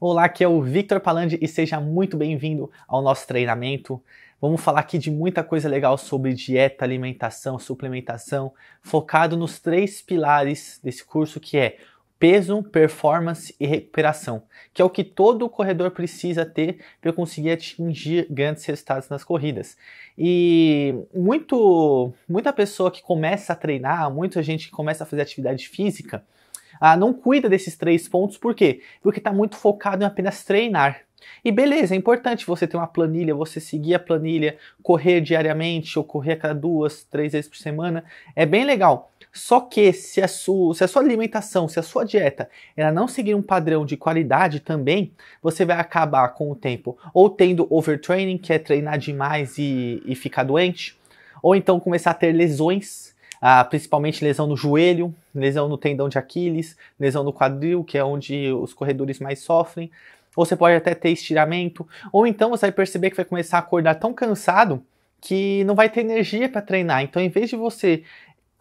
Olá, aqui é o Victor Palandi e seja muito bem-vindo ao nosso treinamento. Vamos falar aqui de muita coisa legal sobre dieta, alimentação, suplementação, focado nos três pilares desse curso que é peso, performance e recuperação, que é o que todo corredor precisa ter para conseguir atingir grandes resultados nas corridas. E muito, muita pessoa que começa a treinar, muita gente que começa a fazer atividade física, ah, não cuida desses três pontos, por quê? Porque está muito focado em apenas treinar. E beleza, é importante você ter uma planilha, você seguir a planilha, correr diariamente ou correr a cada duas, três vezes por semana, é bem legal. Só que se a, sua, se a sua alimentação, se a sua dieta, ela não seguir um padrão de qualidade também, você vai acabar com o tempo ou tendo overtraining, que é treinar demais e, e ficar doente, ou então começar a ter lesões ah, principalmente lesão no joelho, lesão no tendão de Aquiles, lesão no quadril, que é onde os corredores mais sofrem. Ou você pode até ter estiramento, ou então você vai perceber que vai começar a acordar tão cansado que não vai ter energia para treinar. Então, em vez de você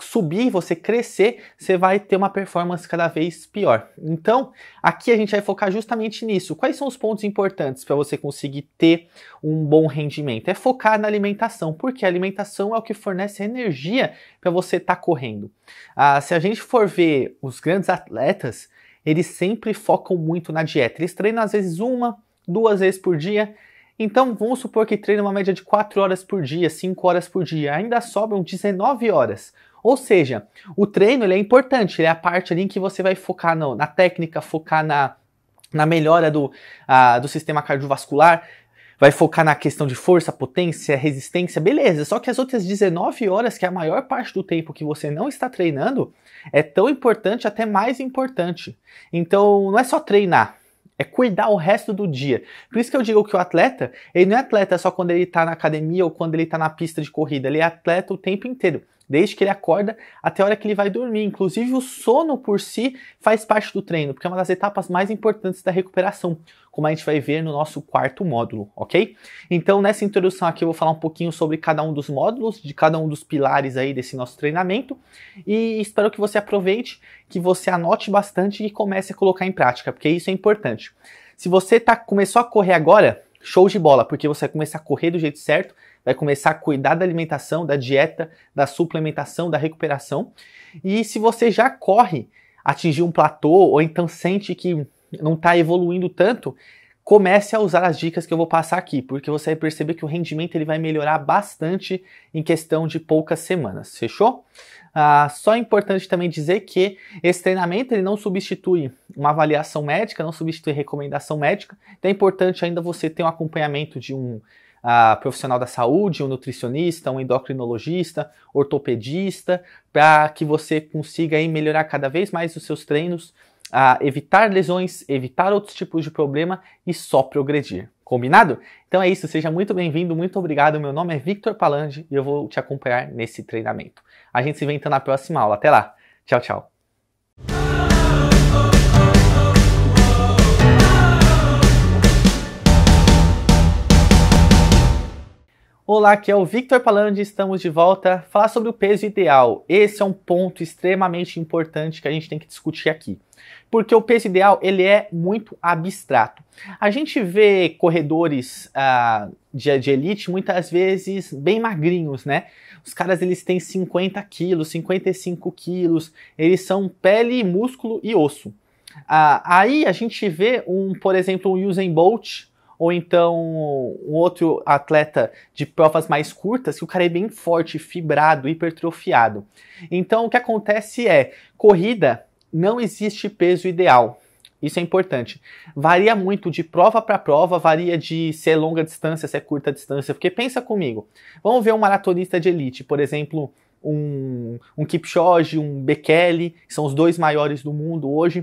subir, você crescer, você vai ter uma performance cada vez pior. Então, aqui a gente vai focar justamente nisso. Quais são os pontos importantes para você conseguir ter um bom rendimento? É focar na alimentação, porque a alimentação é o que fornece energia para você estar tá correndo. Ah, se a gente for ver os grandes atletas, eles sempre focam muito na dieta. Eles treinam às vezes uma, duas vezes por dia, então, vamos supor que treina uma média de 4 horas por dia, 5 horas por dia, ainda sobram 19 horas. Ou seja, o treino ele é importante, ele é a parte ali em que você vai focar no, na técnica, focar na, na melhora do, ah, do sistema cardiovascular, vai focar na questão de força, potência, resistência, beleza. Só que as outras 19 horas, que é a maior parte do tempo que você não está treinando, é tão importante, até mais importante. Então, não é só treinar. É cuidar o resto do dia. Por isso que eu digo que o atleta, ele não é atleta só quando ele está na academia ou quando ele está na pista de corrida. Ele é atleta o tempo inteiro desde que ele acorda até a hora que ele vai dormir. Inclusive, o sono por si faz parte do treino, porque é uma das etapas mais importantes da recuperação, como a gente vai ver no nosso quarto módulo, ok? Então, nessa introdução aqui, eu vou falar um pouquinho sobre cada um dos módulos, de cada um dos pilares aí desse nosso treinamento, e espero que você aproveite, que você anote bastante e comece a colocar em prática, porque isso é importante. Se você tá, começou a correr agora, show de bola, porque você vai começar a correr do jeito certo, vai começar a cuidar da alimentação, da dieta, da suplementação, da recuperação. E se você já corre, atingir um platô ou então sente que não está evoluindo tanto, comece a usar as dicas que eu vou passar aqui, porque você vai perceber que o rendimento ele vai melhorar bastante em questão de poucas semanas, fechou? Ah, só é importante também dizer que esse treinamento ele não substitui uma avaliação médica, não substitui recomendação médica, então é importante ainda você ter um acompanhamento de um ah, profissional da saúde, um nutricionista, um endocrinologista, ortopedista, para que você consiga aí, melhorar cada vez mais os seus treinos, evitar lesões, evitar outros tipos de problema e só progredir. Combinado? Então é isso, seja muito bem-vindo, muito obrigado. Meu nome é Victor Palange e eu vou te acompanhar nesse treinamento. A gente se vê então na próxima aula. Até lá. Tchau, tchau. Olá, aqui é o Victor Palandi, estamos de volta. Falar sobre o peso ideal. Esse é um ponto extremamente importante que a gente tem que discutir aqui. Porque o peso ideal, ele é muito abstrato. A gente vê corredores ah, de, de elite muitas vezes bem magrinhos, né? Os caras, eles têm 50 quilos, 55 quilos, eles são pele, músculo e osso. Ah, aí a gente vê um, por exemplo, um Usain Bolt, ou então um outro atleta de provas mais curtas, que o cara é bem forte, fibrado, hipertrofiado. Então o que acontece é, corrida não existe peso ideal. Isso é importante. Varia muito de prova para prova, varia de se é longa distância, se é curta distância, porque pensa comigo. Vamos ver um maratonista de elite, por exemplo, um, um Kipchoge, um Bekele, que são os dois maiores do mundo hoje.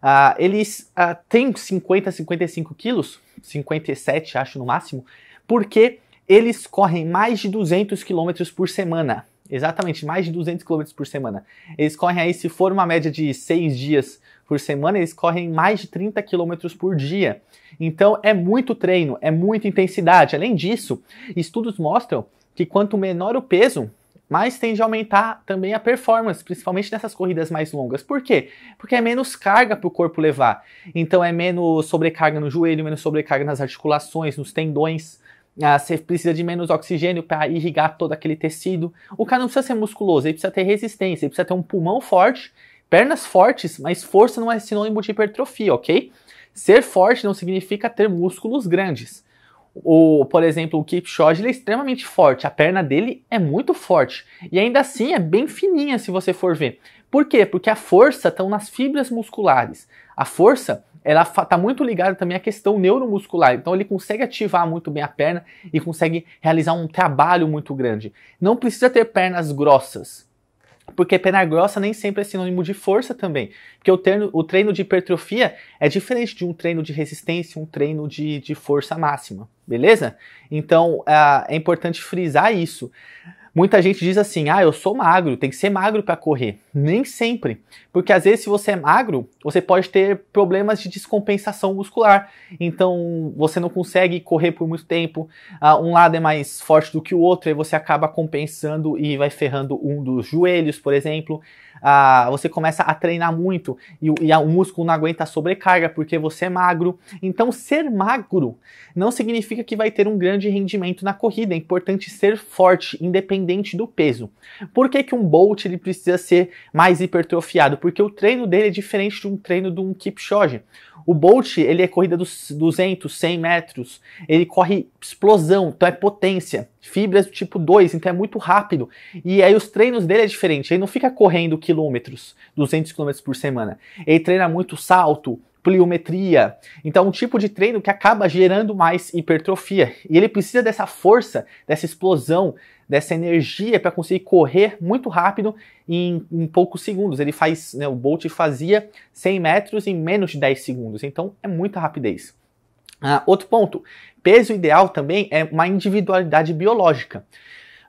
Uh, eles uh, têm 50, 55 quilos, 57, acho no máximo, porque eles correm mais de 200 km por semana. Exatamente, mais de 200 km por semana. Eles correm aí, se for uma média de 6 dias por semana, eles correm mais de 30 km por dia. Então é muito treino, é muita intensidade. Além disso, estudos mostram que quanto menor o peso, mas tende a aumentar também a performance, principalmente nessas corridas mais longas. Por quê? Porque é menos carga para o corpo levar. Então é menos sobrecarga no joelho, menos sobrecarga nas articulações, nos tendões. Ah, você precisa de menos oxigênio para irrigar todo aquele tecido. O cara não precisa ser musculoso, ele precisa ter resistência, ele precisa ter um pulmão forte, pernas fortes, mas força não é sinônimo de hipertrofia, ok? Ser forte não significa ter músculos grandes. O, por exemplo, o Kipchoge ele é extremamente forte, a perna dele é muito forte e ainda assim é bem fininha se você for ver. Por quê? Porque a força está nas fibras musculares. A força ela está muito ligada também à questão neuromuscular. Então ele consegue ativar muito bem a perna e consegue realizar um trabalho muito grande. Não precisa ter pernas grossas. Porque perna grossa nem sempre é sinônimo de força também. Porque o treino, o treino de hipertrofia é diferente de um treino de resistência, um treino de, de força máxima, beleza? Então ah, é importante frisar isso. Muita gente diz assim: ah, eu sou magro, tem que ser magro para correr. Nem sempre, porque às vezes, se você é magro, você pode ter problemas de descompensação muscular. Então, você não consegue correr por muito tempo. Ah, um lado é mais forte do que o outro, aí você acaba compensando e vai ferrando um dos joelhos, por exemplo ah, você começa a treinar muito e, e o músculo não aguenta a sobrecarga porque você é magro. Então, ser magro não significa que vai ter um grande rendimento na corrida. É importante ser forte, independente do peso. Por que, que um Bolt ele precisa ser mais hipertrofiado? Porque o treino dele é diferente de um treino de um Kipchoge. O Bolt, ele é corrida dos 200, 100 metros, ele corre explosão, então é potência fibras do tipo 2, então é muito rápido. E aí os treinos dele é diferente, ele não fica correndo quilômetros, 200 quilômetros por semana. Ele treina muito salto, pliometria. Então, é um tipo de treino que acaba gerando mais hipertrofia. E ele precisa dessa força, dessa explosão, dessa energia para conseguir correr muito rápido em, em poucos segundos. Ele faz, né, o Bolt fazia 100 metros em menos de 10 segundos. Então, é muita rapidez. Ah, outro ponto, peso ideal também é uma individualidade biológica.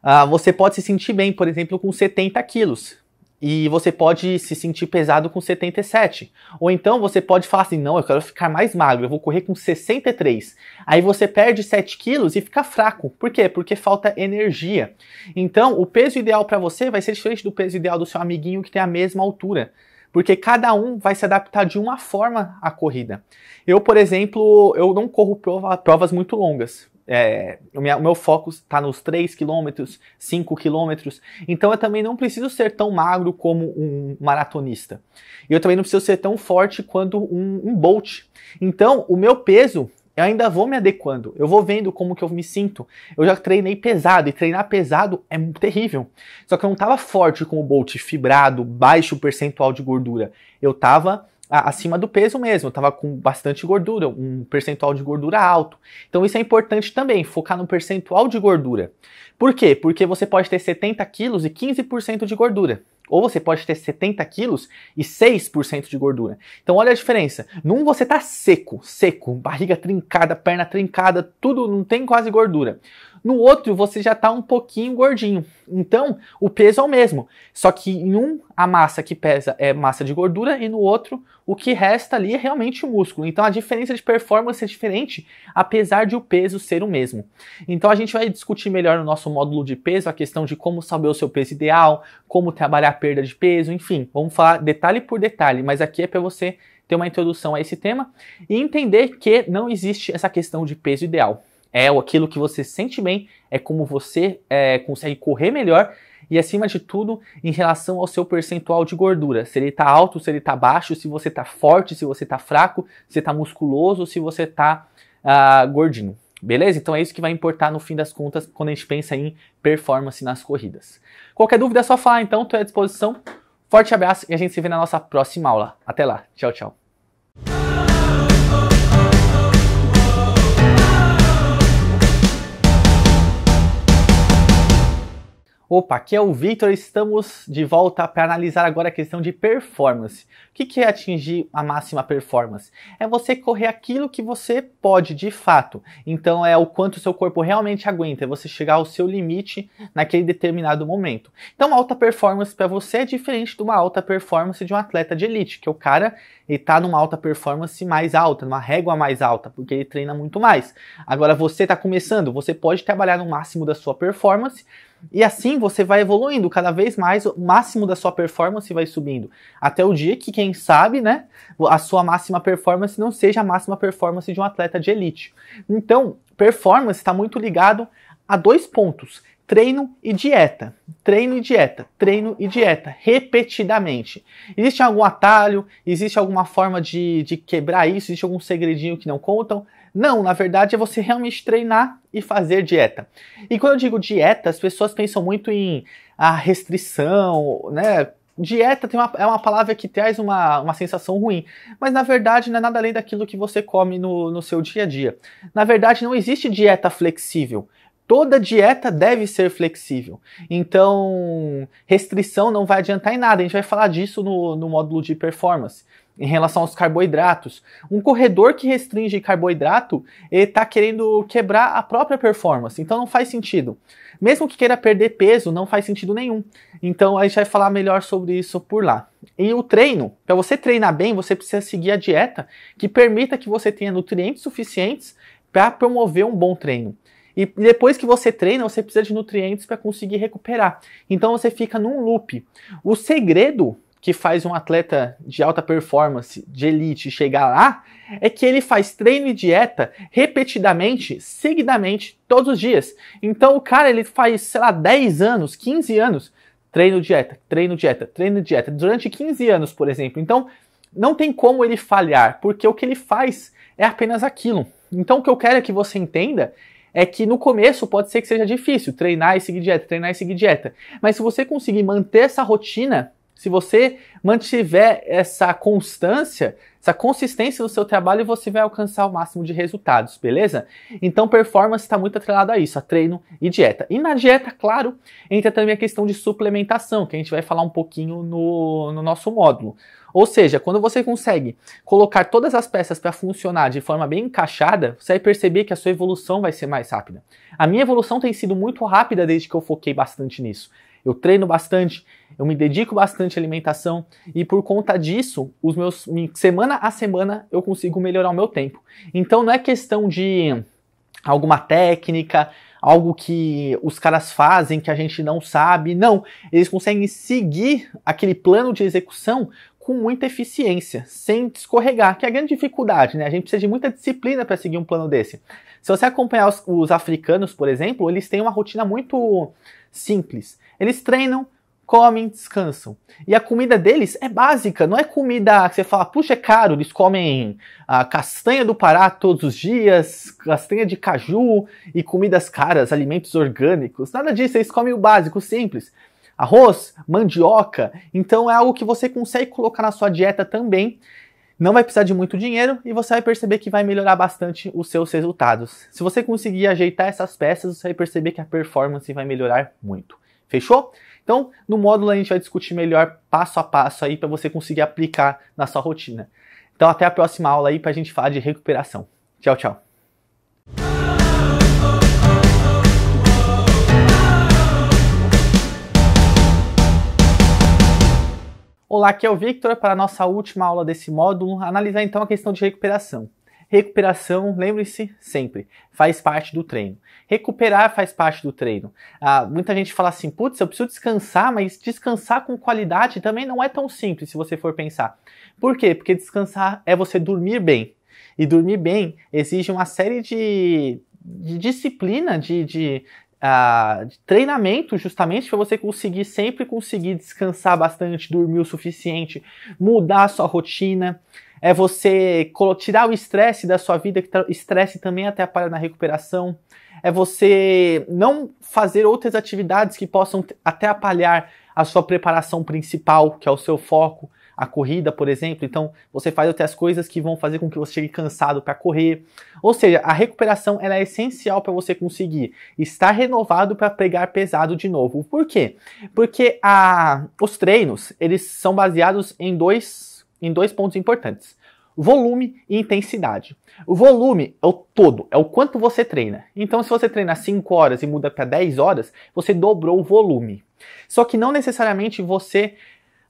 Ah, você pode se sentir bem, por exemplo, com 70 quilos. E você pode se sentir pesado com 77. Ou então você pode falar assim: não, eu quero ficar mais magro, eu vou correr com 63. Aí você perde 7 quilos e fica fraco. Por quê? Porque falta energia. Então, o peso ideal para você vai ser diferente do peso ideal do seu amiguinho que tem a mesma altura porque cada um vai se adaptar de uma forma à corrida. Eu, por exemplo, eu não corro prova, provas muito longas. É, o, minha, o, meu foco está nos 3 km, 5 km, então eu também não preciso ser tão magro como um maratonista. E eu também não preciso ser tão forte quanto um, um Bolt. Então, o meu peso eu ainda vou me adequando, eu vou vendo como que eu me sinto. Eu já treinei pesado e treinar pesado é terrível. Só que eu não estava forte como o Bolt, fibrado, baixo percentual de gordura. Eu estava acima do peso mesmo, eu tava com bastante gordura, um percentual de gordura alto. Então isso é importante também, focar no percentual de gordura. Por quê? Porque você pode ter 70 quilos e 15% de gordura. Ou você pode ter 70 quilos e 6% de gordura. Então olha a diferença. Num você tá seco, seco, barriga trincada, perna trincada, tudo, não tem quase gordura no outro você já está um pouquinho gordinho. Então, o peso é o mesmo, só que em um a massa que pesa é massa de gordura e no outro o que resta ali é realmente o músculo. Então, a diferença de performance é diferente, apesar de o peso ser o mesmo. Então, a gente vai discutir melhor no nosso módulo de peso a questão de como saber o seu peso ideal, como trabalhar a perda de peso, enfim, vamos falar detalhe por detalhe, mas aqui é para você ter uma introdução a esse tema e entender que não existe essa questão de peso ideal é aquilo que você sente bem, é como você é, consegue correr melhor e acima de tudo em relação ao seu percentual de gordura, se ele está alto, se ele está baixo, se você está forte, se você está fraco, se está musculoso, se você está ah, gordinho. Beleza? Então é isso que vai importar no fim das contas quando a gente pensa em performance nas corridas. Qualquer dúvida é só falar então, estou à disposição. Forte abraço e a gente se vê na nossa próxima aula. Até lá. Tchau, tchau. Opa, aqui é o Victor, estamos de volta para analisar agora a questão de performance. O que é atingir a máxima performance? É você correr aquilo que você pode de fato. Então é o quanto o seu corpo realmente aguenta, é você chegar ao seu limite naquele determinado momento. Então alta performance para você é diferente de uma alta performance de um atleta de elite, que o cara está numa alta performance mais alta, numa régua mais alta, porque ele treina muito mais. Agora você está começando, você pode trabalhar no máximo da sua performance e assim você vai evoluindo cada vez mais, o máximo da sua performance vai subindo. Até o dia que, quem sabe, né, a sua máxima performance não seja a máxima performance de um atleta de elite. Então, performance está muito ligado a dois pontos: treino e dieta. Treino e dieta, treino e dieta, repetidamente. Existe algum atalho? Existe alguma forma de, de quebrar isso? Existe algum segredinho que não contam? Não, na verdade é você realmente treinar e fazer dieta. E quando eu digo dieta, as pessoas pensam muito em a ah, restrição, né? Dieta uma, é uma palavra que traz uma, uma sensação ruim, mas na verdade não é nada além daquilo que você come no, no seu dia a dia. Na verdade, não existe dieta flexível toda dieta deve ser flexível. Então, restrição não vai adiantar em nada. A gente vai falar disso no, no módulo de performance em relação aos carboidratos. Um corredor que restringe carboidrato, ele está querendo quebrar a própria performance, então não faz sentido. Mesmo que queira perder peso, não faz sentido nenhum. Então a gente vai falar melhor sobre isso por lá. E o treino, para você treinar bem, você precisa seguir a dieta que permita que você tenha nutrientes suficientes para promover um bom treino. E depois que você treina, você precisa de nutrientes para conseguir recuperar. Então você fica num loop. O segredo que faz um atleta de alta performance, de elite, chegar lá, é que ele faz treino e dieta repetidamente, seguidamente, todos os dias. Então o cara ele faz, sei lá, 10 anos, 15 anos, treino, dieta, treino, dieta, treino, dieta, durante 15 anos, por exemplo. Então não tem como ele falhar, porque o que ele faz é apenas aquilo. Então o que eu quero é que você entenda é que no começo pode ser que seja difícil treinar e seguir dieta, treinar e seguir dieta. Mas se você conseguir manter essa rotina, se você mantiver essa constância, essa consistência no seu trabalho, você vai alcançar o máximo de resultados, beleza? Então, performance está muito atrelada a isso, a treino e dieta. E na dieta, claro, entra também a questão de suplementação, que a gente vai falar um pouquinho no, no nosso módulo. Ou seja, quando você consegue colocar todas as peças para funcionar de forma bem encaixada, você vai perceber que a sua evolução vai ser mais rápida. A minha evolução tem sido muito rápida desde que eu foquei bastante nisso eu treino bastante, eu me dedico bastante à alimentação e por conta disso, os meus semana a semana eu consigo melhorar o meu tempo. Então não é questão de alguma técnica, algo que os caras fazem que a gente não sabe. Não, eles conseguem seguir aquele plano de execução com muita eficiência, sem escorregar, que é a grande dificuldade, né? A gente precisa de muita disciplina para seguir um plano desse. Se você acompanhar os, os africanos, por exemplo, eles têm uma rotina muito simples. Eles treinam, comem, descansam. E a comida deles é básica, não é comida que você fala, puxa, é caro, eles comem a ah, castanha do Pará todos os dias, castanha de caju e comidas caras, alimentos orgânicos. Nada disso, eles comem o básico, o simples arroz, mandioca. Então é algo que você consegue colocar na sua dieta também. Não vai precisar de muito dinheiro e você vai perceber que vai melhorar bastante os seus resultados. Se você conseguir ajeitar essas peças, você vai perceber que a performance vai melhorar muito. Fechou? Então, no módulo a gente vai discutir melhor passo a passo aí para você conseguir aplicar na sua rotina. Então, até a próxima aula aí para a gente falar de recuperação. Tchau, tchau. Olá, aqui é o Victor para a nossa última aula desse módulo, analisar então a questão de recuperação. Recuperação, lembre-se sempre, faz parte do treino. Recuperar faz parte do treino. Ah, muita gente fala assim, putz, eu preciso descansar, mas descansar com qualidade também não é tão simples se você for pensar. Por quê? Porque descansar é você dormir bem. E dormir bem exige uma série de, de disciplina, de, de, Uh, treinamento justamente para você conseguir sempre conseguir descansar bastante, dormir o suficiente, mudar a sua rotina, é você tirar o estresse da sua vida, que estresse também atrapalha na recuperação, é você não fazer outras atividades que possam até apalhar a sua preparação principal, que é o seu foco a corrida, por exemplo. Então, você faz outras coisas que vão fazer com que você chegue cansado para correr. Ou seja, a recuperação ela é essencial para você conseguir estar renovado para pegar pesado de novo. Por quê? Porque a, os treinos eles são baseados em dois, em dois pontos importantes volume e intensidade. O volume é o todo, é o quanto você treina. Então, se você treina 5 horas e muda para 10 horas, você dobrou o volume. Só que não necessariamente você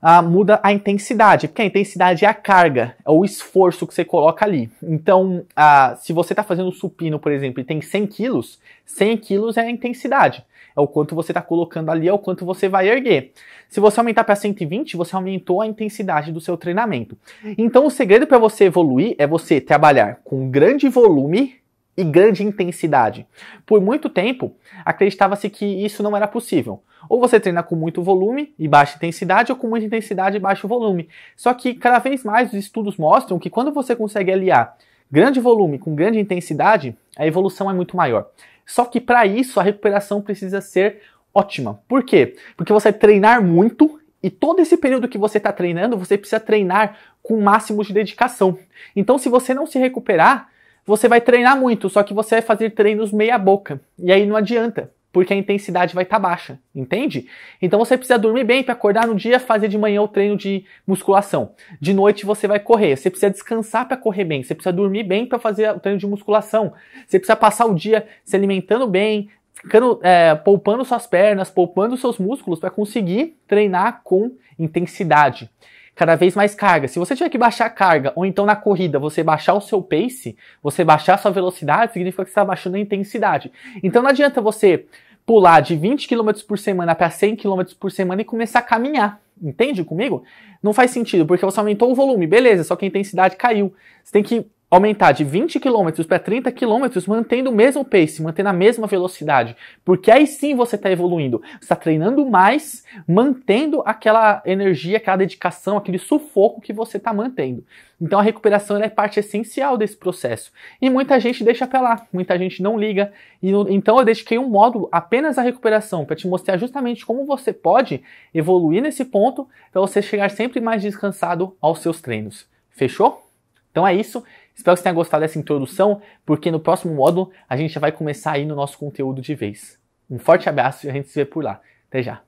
ah, muda a intensidade, porque a intensidade é a carga, é o esforço que você coloca ali. Então, ah, se você está fazendo um supino, por exemplo, e tem 100 quilos, 100 quilos é a intensidade, é o quanto você está colocando ali, é o quanto você vai erguer. Se você aumentar para 120, você aumentou a intensidade do seu treinamento. Então, o segredo para você evoluir é você trabalhar com grande volume e grande intensidade. Por muito tempo, acreditava-se que isso não era possível. Ou você treina com muito volume e baixa intensidade, ou com muita intensidade e baixo volume. Só que cada vez mais os estudos mostram que quando você consegue aliar grande volume com grande intensidade, a evolução é muito maior. Só que para isso a recuperação precisa ser ótima. Por quê? Porque você treinar muito e todo esse período que você está treinando, você precisa treinar com o máximo de dedicação. Então, se você não se recuperar, você vai treinar muito, só que você vai fazer treinos meia boca. E aí não adianta, porque a intensidade vai estar tá baixa, entende? Então você precisa dormir bem para acordar no dia, fazer de manhã o treino de musculação. De noite você vai correr, você precisa descansar para correr bem, você precisa dormir bem para fazer o treino de musculação. Você precisa passar o dia se alimentando bem, ficando, é, poupando suas pernas, poupando seus músculos para conseguir treinar com intensidade cada vez mais carga. Se você tiver que baixar a carga, ou então na corrida você baixar o seu pace, você baixar a sua velocidade, significa que você está baixando a intensidade. Então não adianta você pular de 20 km por semana para 100 km por semana e começar a caminhar. Entende comigo? Não faz sentido, porque você aumentou o volume, beleza, só que a intensidade caiu. Você tem que aumentar de 20 km para 30 km, mantendo o mesmo pace, mantendo a mesma velocidade, porque aí sim você está evoluindo, está treinando mais, mantendo aquela energia, aquela dedicação, aquele sufoco que você está mantendo. Então a recuperação é parte essencial desse processo e muita gente deixa para lá, muita gente não liga. E então eu dediquei um módulo apenas à recuperação para te mostrar justamente como você pode evoluir nesse ponto para você chegar sempre mais descansado aos seus treinos. Fechou? Então é isso. Espero que você tenha gostado dessa introdução, porque no próximo módulo a gente já vai começar aí no nosso conteúdo de vez. Um forte abraço e a gente se vê por lá. Até já!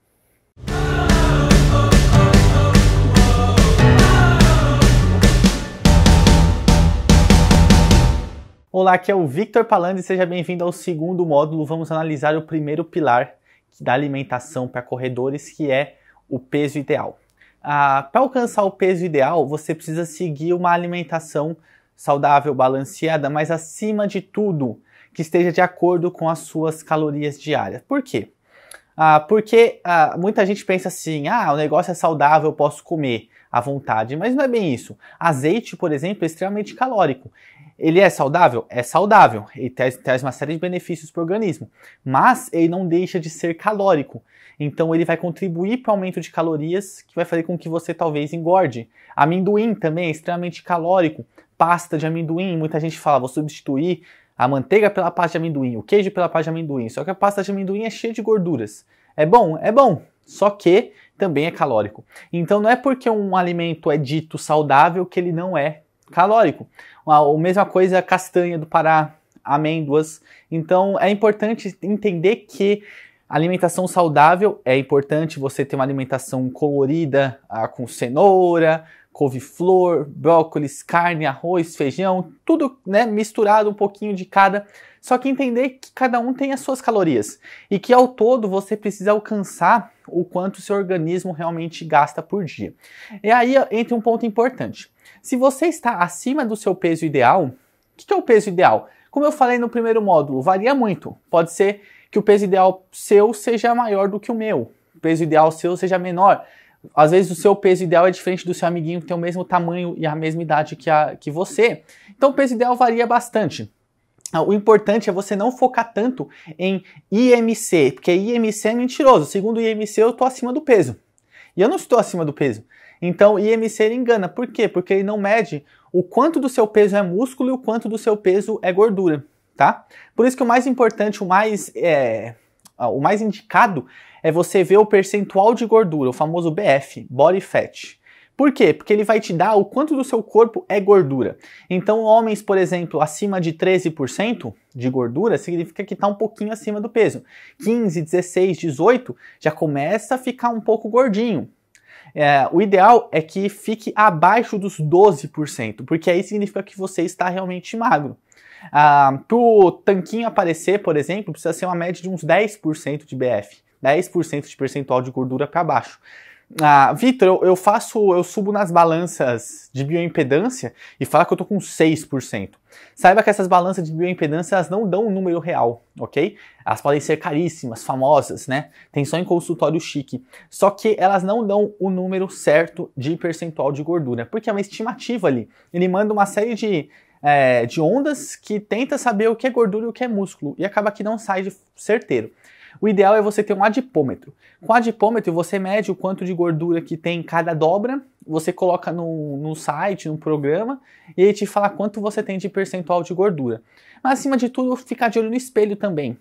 Olá, aqui é o Victor e seja bem-vindo ao segundo módulo. Vamos analisar o primeiro pilar da alimentação para corredores, que é o peso ideal. Ah, para alcançar o peso ideal, você precisa seguir uma alimentação saudável, balanceada, mas acima de tudo, que esteja de acordo com as suas calorias diárias. Por quê? Ah, porque ah, muita gente pensa assim: ah, o negócio é saudável, eu posso comer à vontade, mas não é bem isso. Azeite, por exemplo, é extremamente calórico. Ele é saudável? É saudável. Ele traz, traz uma série de benefícios para o organismo, mas ele não deixa de ser calórico. Então ele vai contribuir para o aumento de calorias, que vai fazer com que você talvez engorde. Amendoim também é extremamente calórico, pasta de amendoim. Muita gente fala, vou substituir a manteiga pela pasta de amendoim, o queijo pela pasta de amendoim. Só que a pasta de amendoim é cheia de gorduras. É bom? É bom. Só que também é calórico. Então não é porque um alimento é dito saudável que ele não é calórico. A mesma coisa é castanha do Pará, amêndoas. Então é importante entender que alimentação saudável é importante você ter uma alimentação colorida, ah, com cenoura, couve-flor, brócolis, carne, arroz, feijão, tudo né, misturado um pouquinho de cada. Só que entender que cada um tem as suas calorias e que ao todo você precisa alcançar o quanto seu organismo realmente gasta por dia. E aí entra um ponto importante. Se você está acima do seu peso ideal, o que, que é o peso ideal? Como eu falei no primeiro módulo, varia muito. Pode ser que o peso ideal seu seja maior do que o meu, o peso ideal seu seja menor. Às vezes o seu peso ideal é diferente do seu amiguinho que tem o mesmo tamanho e a mesma idade que, a, que você. Então o peso ideal varia bastante. Ah, o importante é você não focar tanto em IMC, porque IMC é mentiroso. Segundo o IMC, eu estou acima do peso. E eu não estou acima do peso. Então, IMC ele engana. Por quê? Porque ele não mede o quanto do seu peso é músculo e o quanto do seu peso é gordura, tá? Por isso que o mais importante, o mais, é, ah, o mais indicado é você ver o percentual de gordura, o famoso BF, body fat. Por quê? Porque ele vai te dar o quanto do seu corpo é gordura. Então, homens, por exemplo, acima de 13% de gordura significa que está um pouquinho acima do peso. 15, 16, 18 já começa a ficar um pouco gordinho. É, o ideal é que fique abaixo dos 12%, porque aí significa que você está realmente magro. Ah, para o tanquinho aparecer, por exemplo, precisa ser uma média de uns 10% de BF. 10% de percentual de gordura para baixo. Ah, Vitor, eu, eu, faço, eu subo nas balanças de bioimpedância e fala que eu tô com 6%. Saiba que essas balanças de bioimpedância elas não dão um número real, ok? Elas podem ser caríssimas, famosas, né? Tem só em consultório chique. Só que elas não dão o número certo de percentual de gordura, porque é uma estimativa ali. Ele manda uma série de é, de ondas que tenta saber o que é gordura e o que é músculo e acaba que não sai de certeiro. O ideal é você ter um adipômetro. Com o adipômetro, você mede o quanto de gordura que tem em cada dobra, você coloca no, site, no programa, e ele te fala quanto você tem de percentual de gordura. Mas acima de tudo, ficar de olho no espelho também.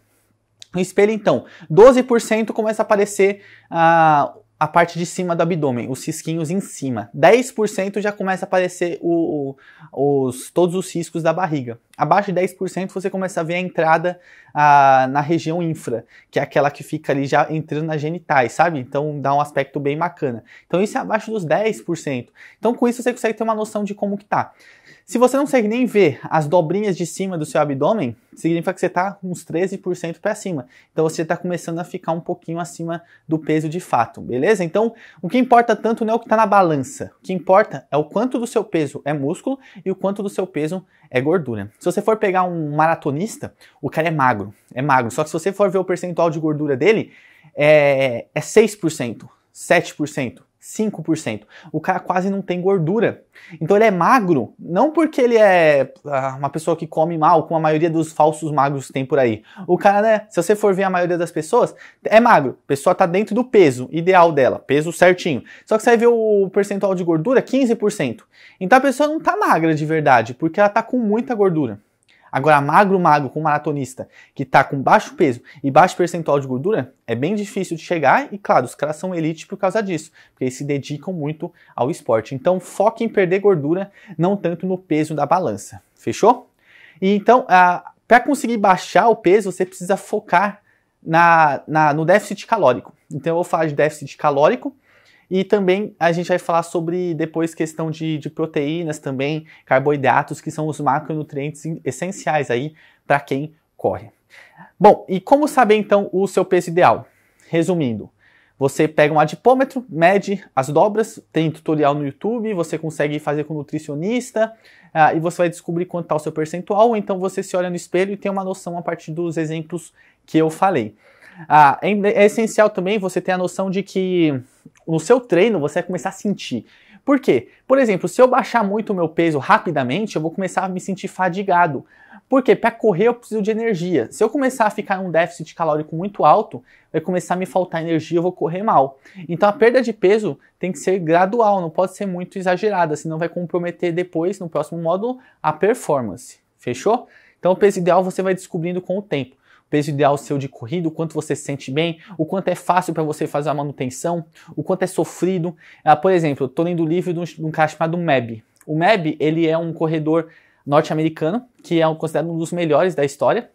No espelho, então, 12% começa a aparecer ah, a parte de cima do abdômen, os cisquinhos em cima. 10% já começa a aparecer o, os, todos os ciscos da barriga. Abaixo de 10% você começa a ver a entrada a, na região infra, que é aquela que fica ali já entrando nas genitais, sabe? Então dá um aspecto bem bacana. Então isso é abaixo dos 10%. Então com isso você consegue ter uma noção de como que tá. Se você não consegue nem ver as dobrinhas de cima do seu abdômen, significa que você está uns 13% para cima. Então você está começando a ficar um pouquinho acima do peso de fato, beleza? Então o que importa tanto não é o que está na balança. O que importa é o quanto do seu peso é músculo e o quanto do seu peso é gordura. Se você for pegar um maratonista, o cara é magro, é magro. Só que se você for ver o percentual de gordura dele, é, é 6%, 7%. 5%. O cara quase não tem gordura. Então ele é magro, não porque ele é ah, uma pessoa que come mal, como a maioria dos falsos magros tem por aí. O cara, né, se você for ver a maioria das pessoas, é magro. A pessoa tá dentro do peso ideal dela, peso certinho. Só que você vai ver o percentual de gordura, 15%. Então a pessoa não tá magra de verdade, porque ela tá com muita gordura. Agora, magro, magro, com maratonista, que está com baixo peso e baixo percentual de gordura, é bem difícil de chegar e, claro, os caras são elite por causa disso, porque eles se dedicam muito ao esporte. Então, foque em perder gordura, não tanto no peso da balança. Fechou? E então, para conseguir baixar o peso, você precisa focar na, na, no déficit calórico. Então, eu vou falar de déficit calórico, e também a gente vai falar sobre depois questão de, de proteínas também, carboidratos, que são os macronutrientes essenciais aí para quem corre. Bom, e como saber então o seu peso ideal? Resumindo, você pega um adipômetro, mede as dobras, tem tutorial no YouTube, você consegue fazer com nutricionista uh, e você vai descobrir quanto está o seu percentual. Então você se olha no espelho e tem uma noção a partir dos exemplos que eu falei. Ah, é, é essencial também você ter a noção de que no seu treino você vai começar a sentir. Por quê? Por exemplo, se eu baixar muito o meu peso rapidamente, eu vou começar a me sentir fadigado. Por quê? Para correr eu preciso de energia. Se eu começar a ficar em um déficit calórico muito alto, vai começar a me faltar energia, eu vou correr mal. Então a perda de peso tem que ser gradual, não pode ser muito exagerada, senão vai comprometer depois, no próximo módulo, a performance. Fechou? Então o peso ideal você vai descobrindo com o tempo peso ideal seu de corrida, o quanto você se sente bem, o quanto é fácil para você fazer a manutenção, o quanto é sofrido. Ah, por exemplo, eu estou lendo o livro de um, de um cara chamado Meb. O Meb, ele é um corredor norte-americano, que é considerado um dos melhores da história,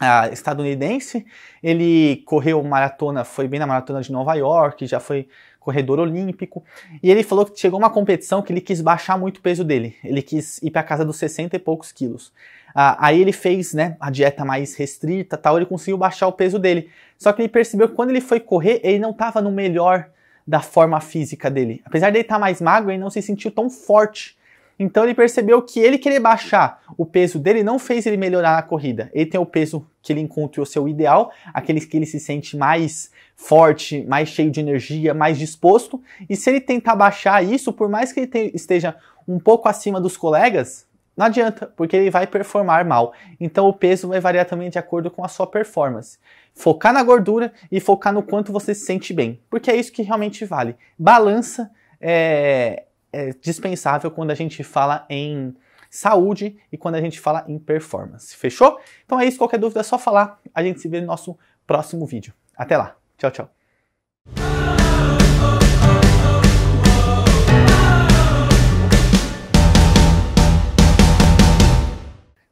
ah, estadunidense. Ele correu maratona, foi bem na maratona de Nova York, já foi corredor olímpico. E ele falou que chegou uma competição que ele quis baixar muito o peso dele. Ele quis ir para casa dos 60 e poucos quilos. Ah, aí ele fez né, a dieta mais restrita tal, ele conseguiu baixar o peso dele. Só que ele percebeu que quando ele foi correr, ele não estava no melhor da forma física dele. Apesar dele estar tá mais magro, ele não se sentiu tão forte. Então ele percebeu que ele querer baixar o peso dele não fez ele melhorar na corrida. Ele tem o peso que ele encontrou seu ideal, aquele que ele se sente mais forte, mais cheio de energia, mais disposto. E se ele tentar baixar isso, por mais que ele esteja um pouco acima dos colegas, não adianta, porque ele vai performar mal. Então o peso vai variar também de acordo com a sua performance. Focar na gordura e focar no quanto você se sente bem, porque é isso que realmente vale. Balança é, é dispensável quando a gente fala em saúde e quando a gente fala em performance. Fechou? Então é isso. Qualquer dúvida é só falar. A gente se vê no nosso próximo vídeo. Até lá. Tchau, tchau.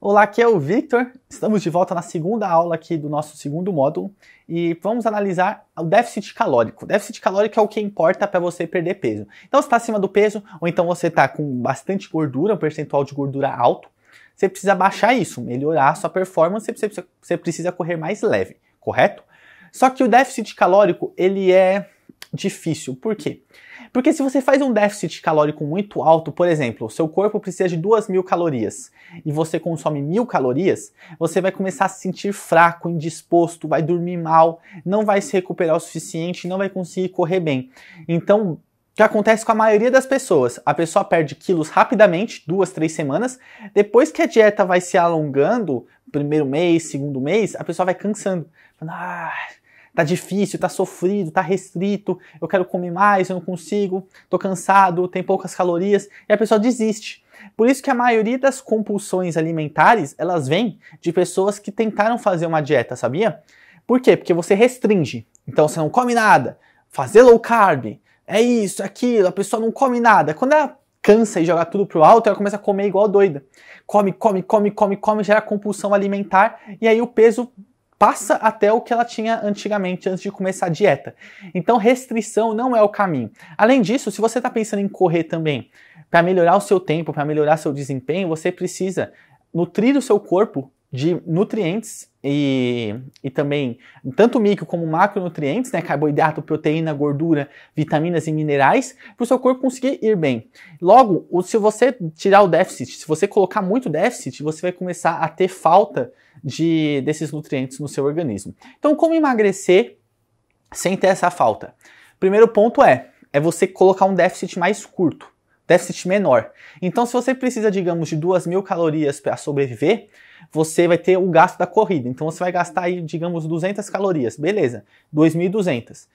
Olá, aqui é o Victor. Estamos de volta na segunda aula aqui do nosso segundo módulo e vamos analisar o déficit calórico. O déficit calórico é o que importa para você perder peso. Então, se está acima do peso ou então você está com bastante gordura, um percentual de gordura alto, você precisa baixar isso, melhorar a sua performance, você precisa, você precisa correr mais leve, correto? Só que o déficit calórico ele é difícil. Por quê? Porque se você faz um déficit calórico muito alto, por exemplo, seu corpo precisa de 2.000 calorias e você consome 1.000 calorias, você vai começar a se sentir fraco, indisposto, vai dormir mal, não vai se recuperar o suficiente, não vai conseguir correr bem. Então, o que acontece com a maioria das pessoas. A pessoa perde quilos rapidamente, duas, três semanas. Depois que a dieta vai se alongando, primeiro mês, segundo mês, a pessoa vai cansando. ah, tá difícil, tá sofrido, tá restrito, eu quero comer mais, eu não consigo, tô cansado, tem poucas calorias, e a pessoa desiste. Por isso que a maioria das compulsões alimentares, elas vêm de pessoas que tentaram fazer uma dieta, sabia? Por quê? Porque você restringe. Então você não come nada. Fazer low carb, é isso, é aquilo, a pessoa não come nada. Quando ela cansa e joga tudo pro alto, ela começa a comer igual doida. Come, come, come, come, come, gera compulsão alimentar e aí o peso passa até o que ela tinha antigamente antes de começar a dieta. Então, restrição não é o caminho. Além disso, se você está pensando em correr também, para melhorar o seu tempo, para melhorar seu desempenho, você precisa nutrir o seu corpo de nutrientes e, e também tanto micro como macronutrientes, né, carboidrato, proteína, gordura, vitaminas e minerais, para o seu corpo conseguir ir bem. Logo, se você tirar o déficit, se você colocar muito déficit, você vai começar a ter falta de, desses nutrientes no seu organismo. Então, como emagrecer sem ter essa falta? Primeiro ponto é, é você colocar um déficit mais curto, déficit menor. Então, se você precisa, digamos, de duas mil calorias para sobreviver, você vai ter o gasto da corrida. Então, você vai gastar aí, digamos, 200 calorias. Beleza, 2.200.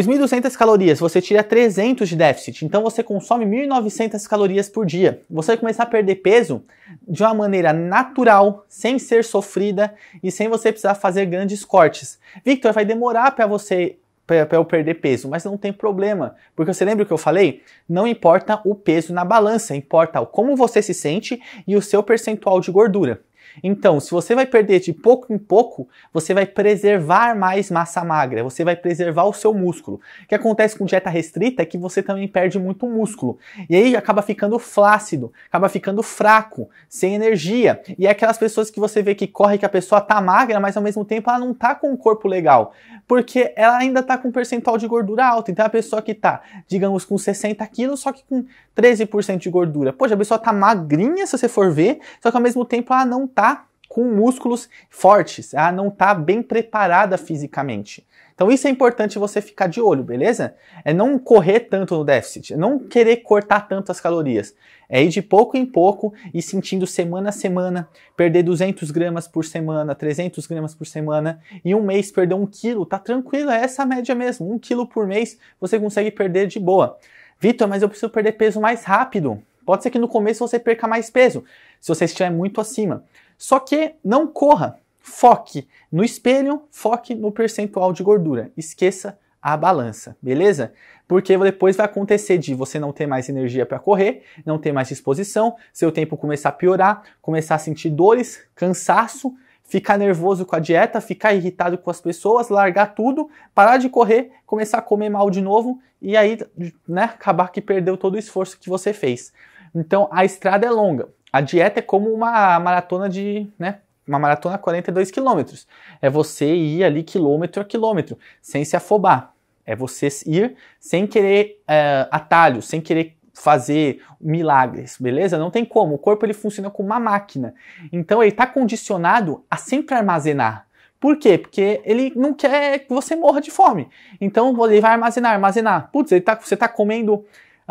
2.200 calorias, você tira 300 de déficit, então você consome 1.900 calorias por dia. Você vai começar a perder peso de uma maneira natural, sem ser sofrida e sem você precisar fazer grandes cortes. Victor, vai demorar para você para eu perder peso, mas não tem problema, porque você lembra o que eu falei? Não importa o peso na balança, importa como você se sente e o seu percentual de gordura. Então, se você vai perder de pouco em pouco, você vai preservar mais massa magra, você vai preservar o seu músculo. O que acontece com dieta restrita é que você também perde muito músculo. E aí acaba ficando flácido, acaba ficando fraco, sem energia. E é aquelas pessoas que você vê que corre que a pessoa tá magra, mas ao mesmo tempo ela não tá com um corpo legal, porque ela ainda tá com um percentual de gordura alto. Então a pessoa que tá, digamos, com 60 quilos, só que com 13% de gordura. Poxa, a pessoa tá magrinha se você for ver, só que ao mesmo tempo ela não tá tá com músculos fortes, ela não tá bem preparada fisicamente. Então isso é importante você ficar de olho, beleza? É não correr tanto no déficit, é não querer cortar tanto as calorias. É ir de pouco em pouco e sentindo semana a semana, perder 200 gramas por semana, 300 gramas por semana, e um mês perder um quilo, tá tranquilo, é essa a média mesmo. Um quilo por mês você consegue perder de boa. Vitor, mas eu preciso perder peso mais rápido. Pode ser que no começo você perca mais peso, se você estiver muito acima. Só que não corra, foque no espelho, foque no percentual de gordura, esqueça a balança, beleza? Porque depois vai acontecer de você não ter mais energia para correr, não ter mais disposição, seu tempo começar a piorar, começar a sentir dores, cansaço, ficar nervoso com a dieta, ficar irritado com as pessoas, largar tudo, parar de correr, começar a comer mal de novo e aí, né, acabar que perdeu todo o esforço que você fez. Então a estrada é longa. A dieta é como uma maratona de, né, uma maratona 42 quilômetros. É você ir ali quilômetro a quilômetro, sem se afobar. É você ir sem querer é, atalho, sem querer fazer milagres, beleza? Não tem como. O corpo ele funciona como uma máquina. Então ele está condicionado a sempre armazenar. Por quê? Porque ele não quer que você morra de fome. Então ele vai armazenar, armazenar. Putz, ele tá, você está comendo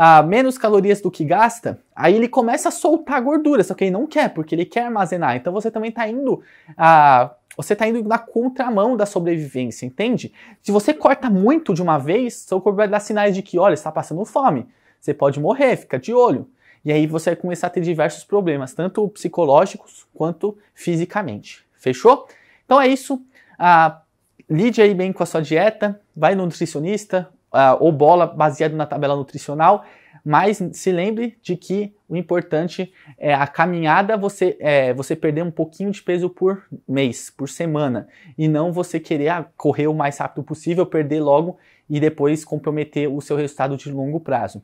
a menos calorias do que gasta, aí ele começa a soltar gordura, só que ele não quer, porque ele quer armazenar. Então você também está indo a. Você está indo na contramão da sobrevivência, entende? Se você corta muito de uma vez, seu corpo vai dar sinais de que, olha, está passando fome, você pode morrer, fica de olho. E aí você vai começar a ter diversos problemas, tanto psicológicos quanto fisicamente. Fechou? Então é isso. Ah, lide aí bem com a sua dieta, vai no nutricionista, uh, ou bola baseado na tabela nutricional, mas se lembre de que o importante é a caminhada, você, é, você perder um pouquinho de peso por mês, por semana, e não você querer ah, correr o mais rápido possível, perder logo e depois comprometer o seu resultado de longo prazo.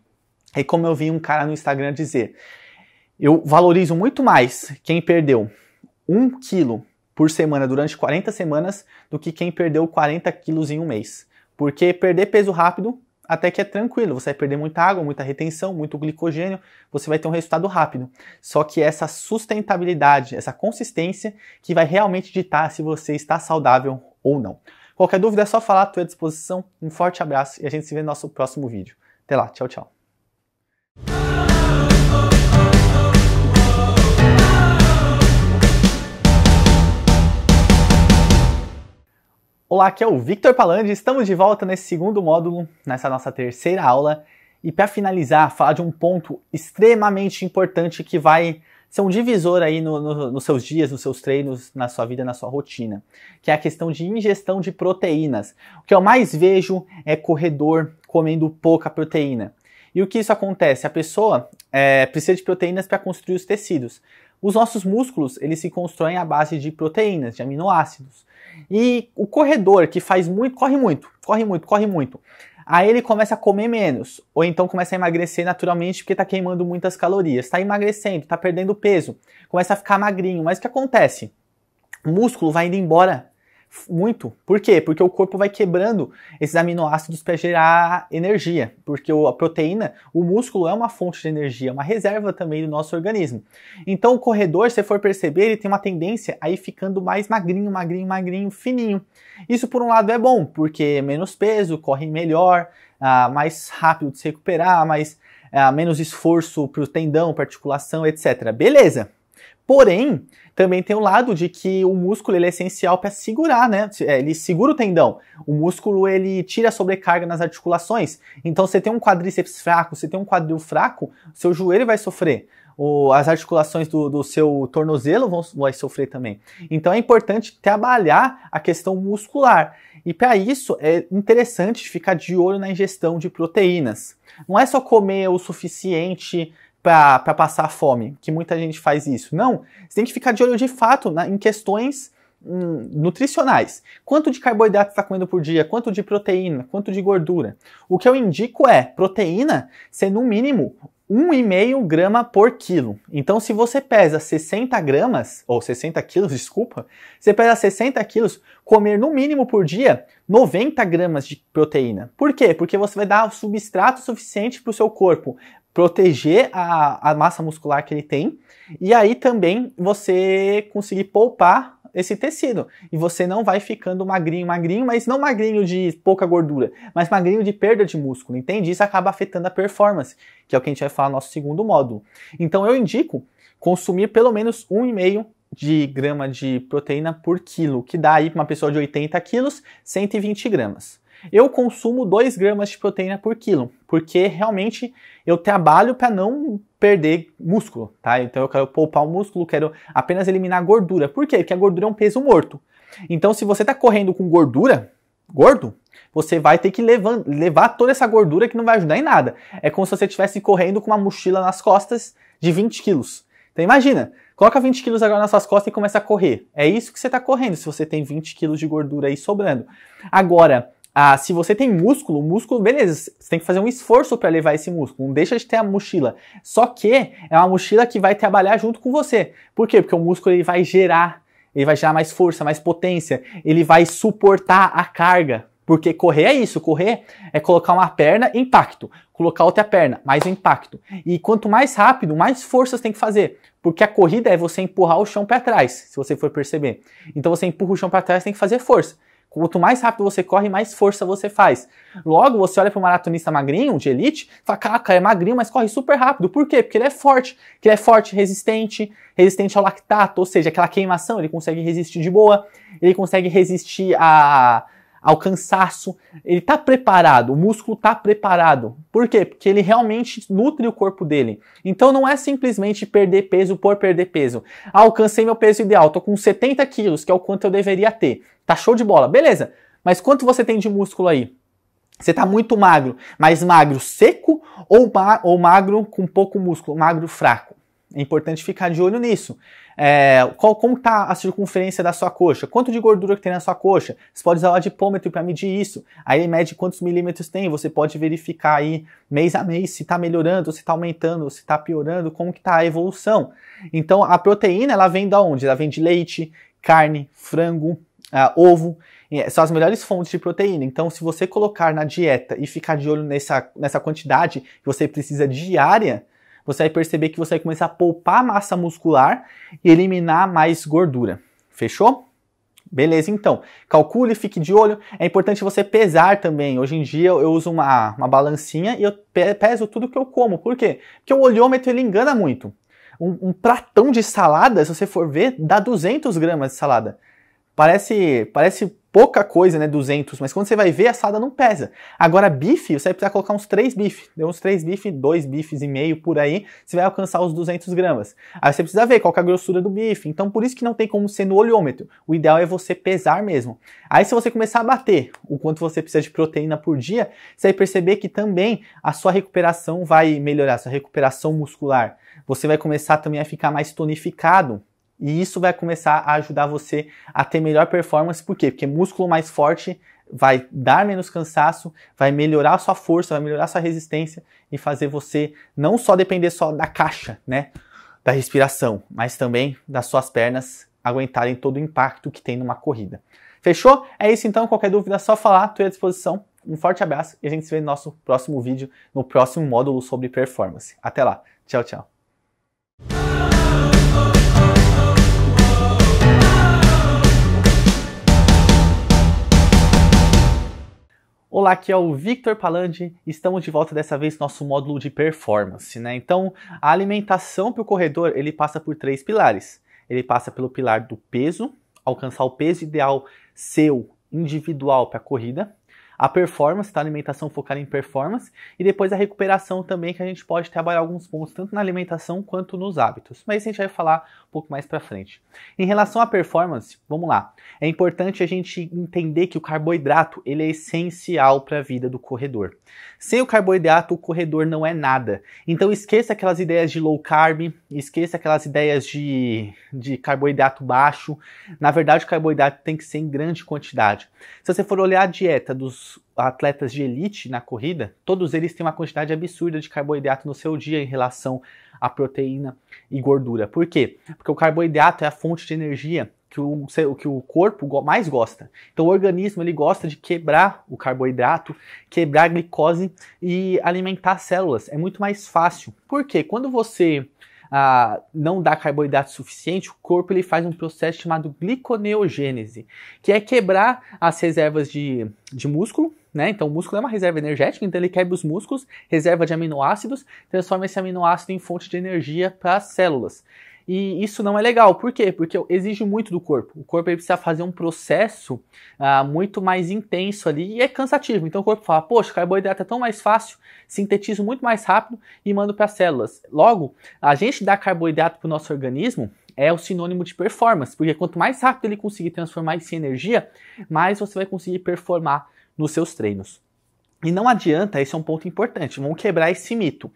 É como eu vi um cara no Instagram dizer: eu valorizo muito mais quem perdeu 1 quilo por semana durante 40 semanas do que quem perdeu 40 quilos em um mês. Porque perder peso rápido até que é tranquilo, você vai perder muita água, muita retenção, muito glicogênio, você vai ter um resultado rápido. Só que essa sustentabilidade, essa consistência que vai realmente ditar se você está saudável ou não. Qualquer dúvida é só falar, estou à disposição. Um forte abraço e a gente se vê no nosso próximo vídeo. Até lá, tchau, tchau. Olá, aqui é o Victor Palandi, estamos de volta nesse segundo módulo, nessa nossa terceira aula. E para finalizar, falar de um ponto extremamente importante que vai ser um divisor aí no, no, nos seus dias, nos seus treinos, na sua vida, na sua rotina, que é a questão de ingestão de proteínas. O que eu mais vejo é corredor comendo pouca proteína. E o que isso acontece? A pessoa é, precisa de proteínas para construir os tecidos. Os nossos músculos, eles se constroem à base de proteínas, de aminoácidos. E o corredor que faz muito, corre muito, corre muito, corre muito. Aí ele começa a comer menos, ou então começa a emagrecer naturalmente porque está queimando muitas calorias, está emagrecendo, está perdendo peso, começa a ficar magrinho. Mas o que acontece? O músculo vai indo embora muito. Por quê? Porque o corpo vai quebrando esses aminoácidos para gerar energia. Porque a proteína, o músculo é uma fonte de energia, uma reserva também do nosso organismo. Então o corredor, se for perceber, ele tem uma tendência a ir ficando mais magrinho, magrinho, magrinho, fininho. Isso por um lado é bom, porque menos peso, corre melhor, ah, mais rápido de se recuperar, mais, ah, menos esforço para o tendão, para articulação, etc. Beleza. Porém, também tem o lado de que o músculo ele é essencial para segurar, né? É, ele segura o tendão. O músculo ele tira a sobrecarga nas articulações. Então, você tem um quadríceps fraco, você tem um quadril fraco, seu joelho vai sofrer. O, as articulações do, do, seu tornozelo vão vai sofrer também. Então, é importante trabalhar a questão muscular. E para isso é interessante ficar de olho na ingestão de proteínas. Não é só comer o suficiente para passar fome, que muita gente faz isso. Não, você tem que ficar de olho de fato na, em questões hum, nutricionais. Quanto de carboidrato está comendo por dia? Quanto de proteína? Quanto de gordura? O que eu indico é proteína ser no mínimo 1,5 grama por quilo. Então, se você pesa 60 gramas, ou 60 quilos, desculpa, você pesa 60 quilos, comer no mínimo por dia 90 gramas de proteína. Por quê? Porque você vai dar o substrato suficiente para o seu corpo proteger a, a massa muscular que ele tem e aí também você conseguir poupar esse tecido. E você não vai ficando magrinho, magrinho, mas não magrinho de pouca gordura, mas magrinho de perda de músculo, entende? Isso acaba afetando a performance, que é o que a gente vai falar no nosso segundo módulo. Então eu indico consumir pelo menos 1,5 de grama de proteína por quilo, que dá aí para uma pessoa de 80 quilos, 120 gramas. Eu consumo 2 gramas de proteína por quilo, porque realmente eu trabalho para não perder músculo, tá? Então eu quero poupar o músculo, quero apenas eliminar gordura. Por quê? Porque a gordura é um peso morto. Então se você está correndo com gordura, gordo, você vai ter que levar, levar toda essa gordura que não vai ajudar em nada. É como se você estivesse correndo com uma mochila nas costas de 20 quilos. Então imagina, coloca 20 quilos agora nas suas costas e começa a correr. É isso que você está correndo se você tem 20 quilos de gordura aí sobrando. Agora, ah, se você tem músculo, músculo, beleza, você tem que fazer um esforço para levar esse músculo, não deixa de ter a mochila. Só que é uma mochila que vai trabalhar junto com você. Por quê? Porque o músculo ele vai gerar, ele vai gerar mais força, mais potência, ele vai suportar a carga. Porque correr é isso, correr é colocar uma perna, impacto. Colocar outra perna, mais impacto. E quanto mais rápido, mais forças tem que fazer. Porque a corrida é você empurrar o chão para trás, se você for perceber. Então você empurra o chão para trás, tem que fazer força. Quanto mais rápido você corre, mais força você faz. Logo, você olha para o maratonista magrinho, de elite, e fala, caraca, é magrinho, mas corre super rápido. Por quê? Porque ele é forte. que ele é forte, resistente, resistente ao lactato, ou seja, aquela queimação, ele consegue resistir de boa, ele consegue resistir a ao cansaço. Ele está preparado, o músculo está preparado. Por quê? Porque ele realmente nutre o corpo dele. Então não é simplesmente perder peso por perder peso. Ah, alcancei meu peso ideal, tô com 70 quilos, que é o quanto eu deveria ter. Tá show de bola, beleza. Mas quanto você tem de músculo aí? Você está muito magro, mas magro seco ou, ma ou magro com pouco músculo, magro fraco? É importante ficar de olho nisso. É, qual, como está a circunferência da sua coxa? Quanto de gordura que tem na sua coxa? Você pode usar o adipômetro para medir isso. Aí ele mede quantos milímetros tem. Você pode verificar aí mês a mês se está melhorando, se está aumentando, se está piorando, como que está a evolução. Então a proteína ela vem da onde? Ela vem de leite, carne, frango, ah, ovo, são as melhores fontes de proteína. Então, se você colocar na dieta e ficar de olho nessa, nessa quantidade que você precisa diária, você vai perceber que você vai começar a poupar massa muscular e eliminar mais gordura. Fechou? Beleza, então, calcule, fique de olho. É importante você pesar também. Hoje em dia eu uso uma, uma balancinha e eu peso tudo que eu como. Por quê? Porque o olhômetro ele engana muito. Um, um pratão de salada, se você for ver, dá 200 gramas de salada. Parece, parece pouca coisa, né, 200, mas quando você vai ver, a assada não pesa. Agora, bife, você vai precisar colocar uns 3 bife deu uns 3 bife 2 bifes e meio por aí, você vai alcançar os 200 gramas. Aí você precisa ver qual é a grossura do bife, então por isso que não tem como ser no olhômetro. O ideal é você pesar mesmo. Aí se você começar a bater o quanto você precisa de proteína por dia, você vai perceber que também a sua recuperação vai melhorar, sua recuperação muscular. Você vai começar também a ficar mais tonificado, e isso vai começar a ajudar você a ter melhor performance, por quê? Porque músculo mais forte vai dar menos cansaço, vai melhorar a sua força, vai melhorar a sua resistência e fazer você não só depender só da caixa, né, da respiração, mas também das suas pernas aguentarem todo o impacto que tem numa corrida. Fechou? É isso então, qualquer dúvida é só falar, estou à disposição. Um forte abraço e a gente se vê no nosso próximo vídeo, no próximo módulo sobre performance. Até lá. Tchau, tchau. Olá, aqui é o Victor Palandi. Estamos de volta dessa vez no nosso módulo de performance, né? Então, a alimentação para o corredor ele passa por três pilares. Ele passa pelo pilar do peso, alcançar o peso ideal seu individual para a corrida a performance, tá? A alimentação focada em performance e depois a recuperação também, que a gente pode trabalhar alguns pontos tanto na alimentação quanto nos hábitos. Mas isso a gente vai falar um pouco mais para frente. Em relação à performance, vamos lá. É importante a gente entender que o carboidrato ele é essencial para a vida do corredor. Sem o carboidrato, o corredor não é nada. Então esqueça aquelas ideias de low carb, esqueça aquelas ideias de, de carboidrato baixo. Na verdade, o carboidrato tem que ser em grande quantidade. Se você for olhar a dieta dos atletas de elite na corrida, todos eles têm uma quantidade absurda de carboidrato no seu dia em relação à proteína e gordura. Por quê? Porque o carboidrato é a fonte de energia que o, que o corpo mais gosta. Então o organismo ele gosta de quebrar o carboidrato, quebrar a glicose e alimentar células. É muito mais fácil. Por quê? Quando você ah, não dá carboidrato suficiente, o corpo ele faz um processo chamado gliconeogênese, que é quebrar as reservas de, de músculo, né? Então o músculo é uma reserva energética, então ele quebra os músculos, reserva de aminoácidos, transforma esse aminoácido em fonte de energia para as células. E isso não é legal. Por quê? Porque exige muito do corpo. O corpo precisa fazer um processo ah, muito mais intenso ali e é cansativo. Então o corpo fala: Poxa, carboidrato é tão mais fácil, sintetizo muito mais rápido e mando para as células. Logo, a gente dá carboidrato para o nosso organismo é o sinônimo de performance, porque quanto mais rápido ele conseguir transformar isso em energia, mais você vai conseguir performar nos seus treinos. E não adianta, esse é um ponto importante, vamos quebrar esse mito.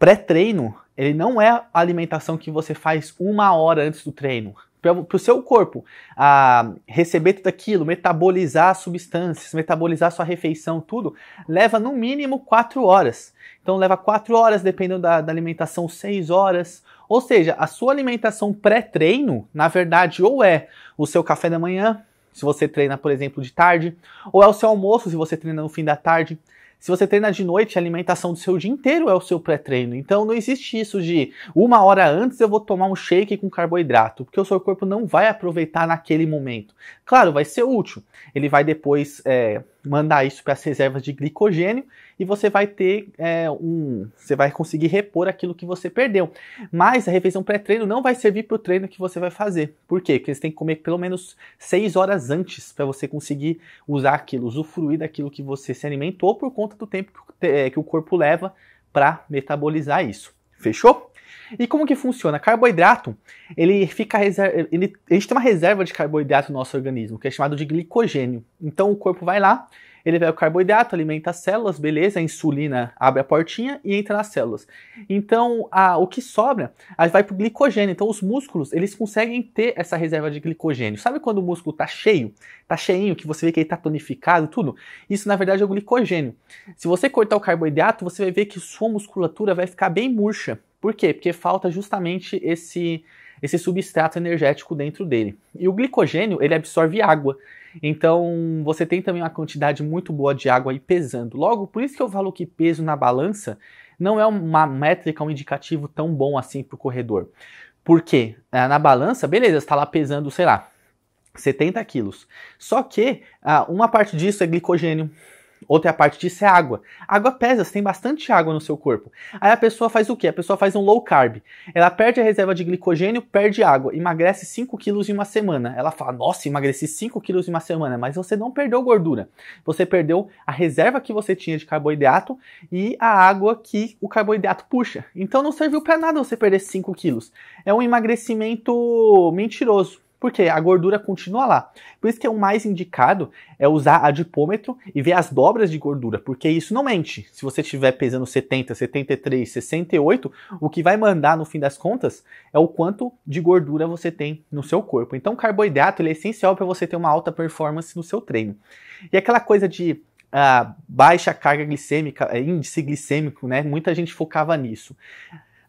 Pré-treino, ele não é a alimentação que você faz uma hora antes do treino. Para o seu corpo a receber tudo aquilo, metabolizar substâncias, metabolizar sua refeição, tudo, leva no mínimo quatro horas. Então leva quatro horas, dependendo da, da alimentação, seis horas. Ou seja, a sua alimentação pré-treino, na verdade, ou é o seu café da manhã, se você treina, por exemplo, de tarde, ou é o seu almoço, se você treina no fim da tarde. Se você treina de noite, a alimentação do seu dia inteiro é o seu pré-treino. Então não existe isso de uma hora antes eu vou tomar um shake com carboidrato, porque o seu corpo não vai aproveitar naquele momento. Claro, vai ser útil. Ele vai depois é, mandar isso para as reservas de glicogênio e você vai ter é, um. Você vai conseguir repor aquilo que você perdeu. Mas a refeição pré-treino não vai servir para o treino que você vai fazer. Por quê? Porque você tem que comer pelo menos 6 horas antes para você conseguir usar aquilo, usufruir daquilo que você se alimentou por conta do tempo que o é, corpo leva para metabolizar isso. Fechou? E como que funciona? Carboidrato, ele fica ele, a gente tem uma reserva de carboidrato no nosso organismo, que é chamado de glicogênio. Então o corpo vai lá, ele vai o carboidrato, alimenta as células, beleza, a insulina abre a portinha e entra nas células. Então, a, o que sobra aí vai para o glicogênio. Então, os músculos, eles conseguem ter essa reserva de glicogênio. Sabe quando o músculo está cheio, está cheinho, que você vê que ele está tonificado, tudo? Isso, na verdade, é o glicogênio. Se você cortar o carboidrato, você vai ver que sua musculatura vai ficar bem murcha. Por quê? Porque falta justamente esse esse substrato energético dentro dele. E o glicogênio, ele absorve água. Então, você tem também uma quantidade muito boa de água aí pesando. Logo, por isso que eu falo que peso na balança não é uma métrica, um indicativo tão bom assim para o corredor. Porque ah, na balança, beleza, está lá pesando, sei lá, 70 quilos. Só que ah, uma parte disso é glicogênio, Outra é parte disso é água. Água pesa, você tem bastante água no seu corpo. Aí a pessoa faz o quê? A pessoa faz um low carb. Ela perde a reserva de glicogênio, perde água, emagrece 5 quilos em uma semana. Ela fala, nossa, emagreci 5 quilos em uma semana, mas você não perdeu gordura. Você perdeu a reserva que você tinha de carboidrato e a água que o carboidrato puxa. Então não serviu para nada você perder 5 quilos. É um emagrecimento mentiroso porque a gordura continua lá. Por isso que é o mais indicado é usar adipômetro e ver as dobras de gordura, porque isso não mente. Se você estiver pesando 70, 73, 68, o que vai mandar no fim das contas é o quanto de gordura você tem no seu corpo. Então, o carboidrato é essencial para você ter uma alta performance no seu treino. E aquela coisa de ah, baixa carga glicêmica, índice glicêmico, né? Muita gente focava nisso.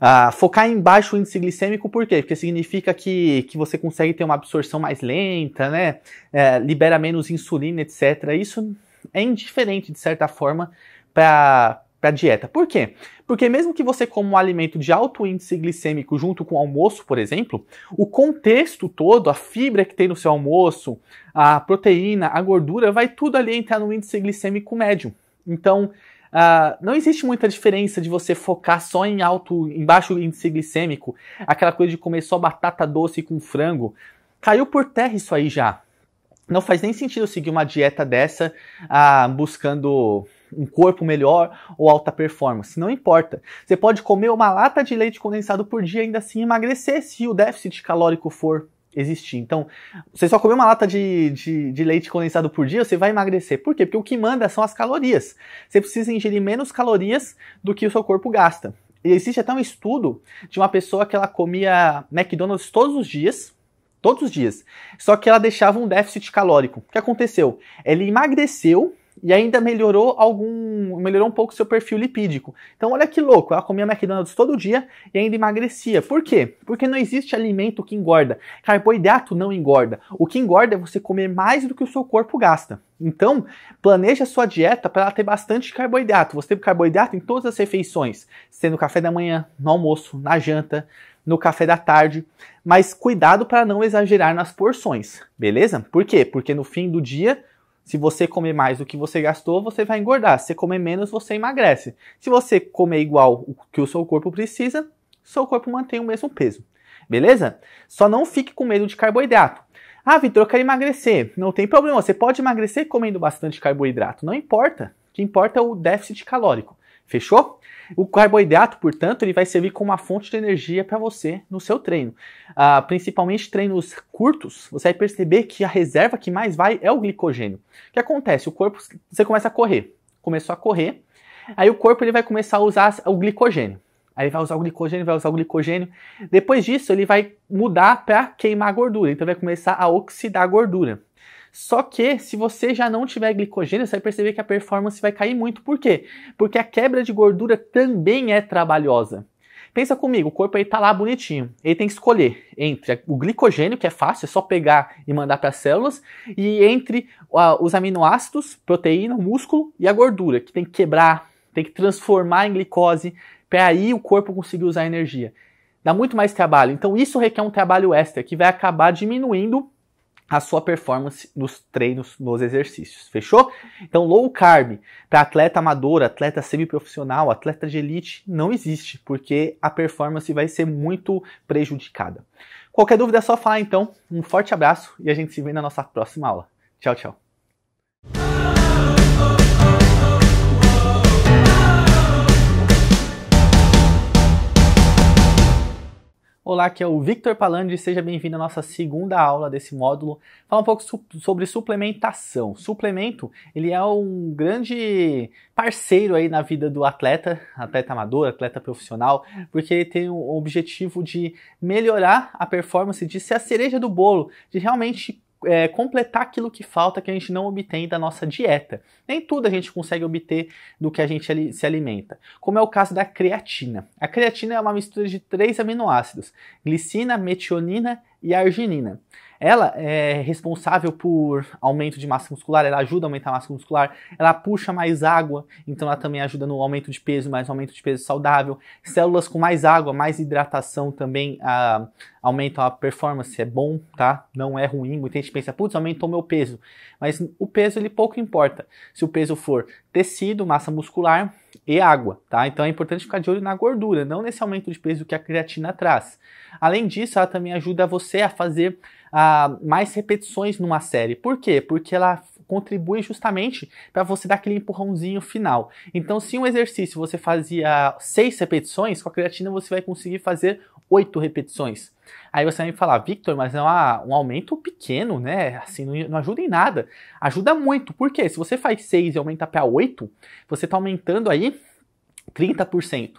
Ah, focar em baixo índice glicêmico, por quê? Porque significa que, que você consegue ter uma absorção mais lenta, né? É, libera menos insulina, etc. Isso é indiferente, de certa forma, para a dieta. Por quê? Porque mesmo que você coma um alimento de alto índice glicêmico junto com o almoço, por exemplo, o contexto todo, a fibra que tem no seu almoço, a proteína, a gordura, vai tudo ali entrar no índice glicêmico médio. Então, Uh, não existe muita diferença de você focar só em alto, em baixo índice glicêmico, aquela coisa de comer só batata doce com frango. Caiu por terra isso aí já. Não faz nem sentido seguir uma dieta dessa uh, buscando um corpo melhor ou alta performance. Não importa. Você pode comer uma lata de leite condensado por dia ainda assim emagrecer se o déficit calórico for existir. Então, você só comer uma lata de, de, de, leite condensado por dia, você vai emagrecer. Por quê? Porque o que manda são as calorias. Você precisa ingerir menos calorias do que o seu corpo gasta. E existe até um estudo de uma pessoa que ela comia McDonald's todos os dias, todos os dias, só que ela deixava um déficit calórico. O que aconteceu? Ele emagreceu e ainda melhorou algum, melhorou um pouco seu perfil lipídico. Então olha que louco, ela comia McDonald's todo dia e ainda emagrecia. Por quê? Porque não existe alimento que engorda. Carboidrato não engorda. O que engorda é você comer mais do que o seu corpo gasta. Então, planeja sua dieta para ela ter bastante carboidrato. Você tem carboidrato em todas as refeições, sendo café da manhã, no almoço, na janta, no café da tarde, mas cuidado para não exagerar nas porções, beleza? Por quê? Porque no fim do dia se você comer mais do que você gastou, você vai engordar. Se você comer menos, você emagrece. Se você comer igual o que o seu corpo precisa, seu corpo mantém o mesmo peso. Beleza? Só não fique com medo de carboidrato. Ah, Vitor, eu quero emagrecer. Não tem problema, você pode emagrecer comendo bastante carboidrato. Não importa. O que importa é o déficit calórico. Fechou? O carboidrato, portanto, ele vai servir como uma fonte de energia para você no seu treino. Ah, principalmente treinos curtos, você vai perceber que a reserva que mais vai é o glicogênio. O que acontece? O corpo, você começa a correr. Começou a correr, aí o corpo ele vai começar a usar o glicogênio. Aí vai usar o glicogênio, vai usar o glicogênio. Depois disso, ele vai mudar para queimar gordura. Então, vai começar a oxidar a gordura. Só que se você já não tiver glicogênio, você vai perceber que a performance vai cair muito. Por quê? Porque a quebra de gordura também é trabalhosa. Pensa comigo, o corpo aí tá lá bonitinho. Ele tem que escolher entre o glicogênio, que é fácil, é só pegar e mandar para as células, e entre uh, os aminoácidos, proteína, músculo e a gordura, que tem que quebrar, tem que transformar em glicose, para aí o corpo conseguir usar energia. Dá muito mais trabalho. Então isso requer um trabalho extra que vai acabar diminuindo a sua performance nos treinos, nos exercícios. Fechou? Então, low carb para atleta amador, atleta semiprofissional, atleta de elite não existe, porque a performance vai ser muito prejudicada. Qualquer dúvida é só falar então. Um forte abraço e a gente se vê na nossa próxima aula. Tchau, tchau. Olá, aqui é o Victor Palandi, seja bem-vindo à nossa segunda aula desse módulo. Fala um pouco su sobre suplementação. Suplemento, ele é um grande parceiro aí na vida do atleta, atleta amador, atleta profissional, porque ele tem o objetivo de melhorar a performance, de ser a cereja do bolo, de realmente é, completar aquilo que falta que a gente não obtém da nossa dieta. Nem tudo a gente consegue obter do que a gente se alimenta, como é o caso da creatina. A creatina é uma mistura de três aminoácidos: glicina, metionina e a arginina. Ela é responsável por aumento de massa muscular, ela ajuda a aumentar a massa muscular, ela puxa mais água, então ela também ajuda no aumento de peso, mais aumento de peso saudável. Células com mais água, mais hidratação também ah, aumentam a performance, é bom, tá? Não é ruim. Muita gente pensa, putz, aumentou meu peso. Mas o peso ele pouco importa. Se o peso for tecido, massa muscular e água, tá? Então é importante ficar de olho na gordura, não nesse aumento de peso que a creatina traz. Além disso, ela também ajuda você a fazer ah, mais repetições numa série. Por quê? Porque ela contribui justamente para você dar aquele empurrãozinho final. Então, se um exercício você fazia seis repetições, com a creatina você vai conseguir fazer oito repetições. Aí você vai me falar, Victor, mas é uma, um aumento pequeno, né? Assim, não, não, ajuda em nada. Ajuda muito, porque se você faz 6 e aumenta para 8, você está aumentando aí 30%.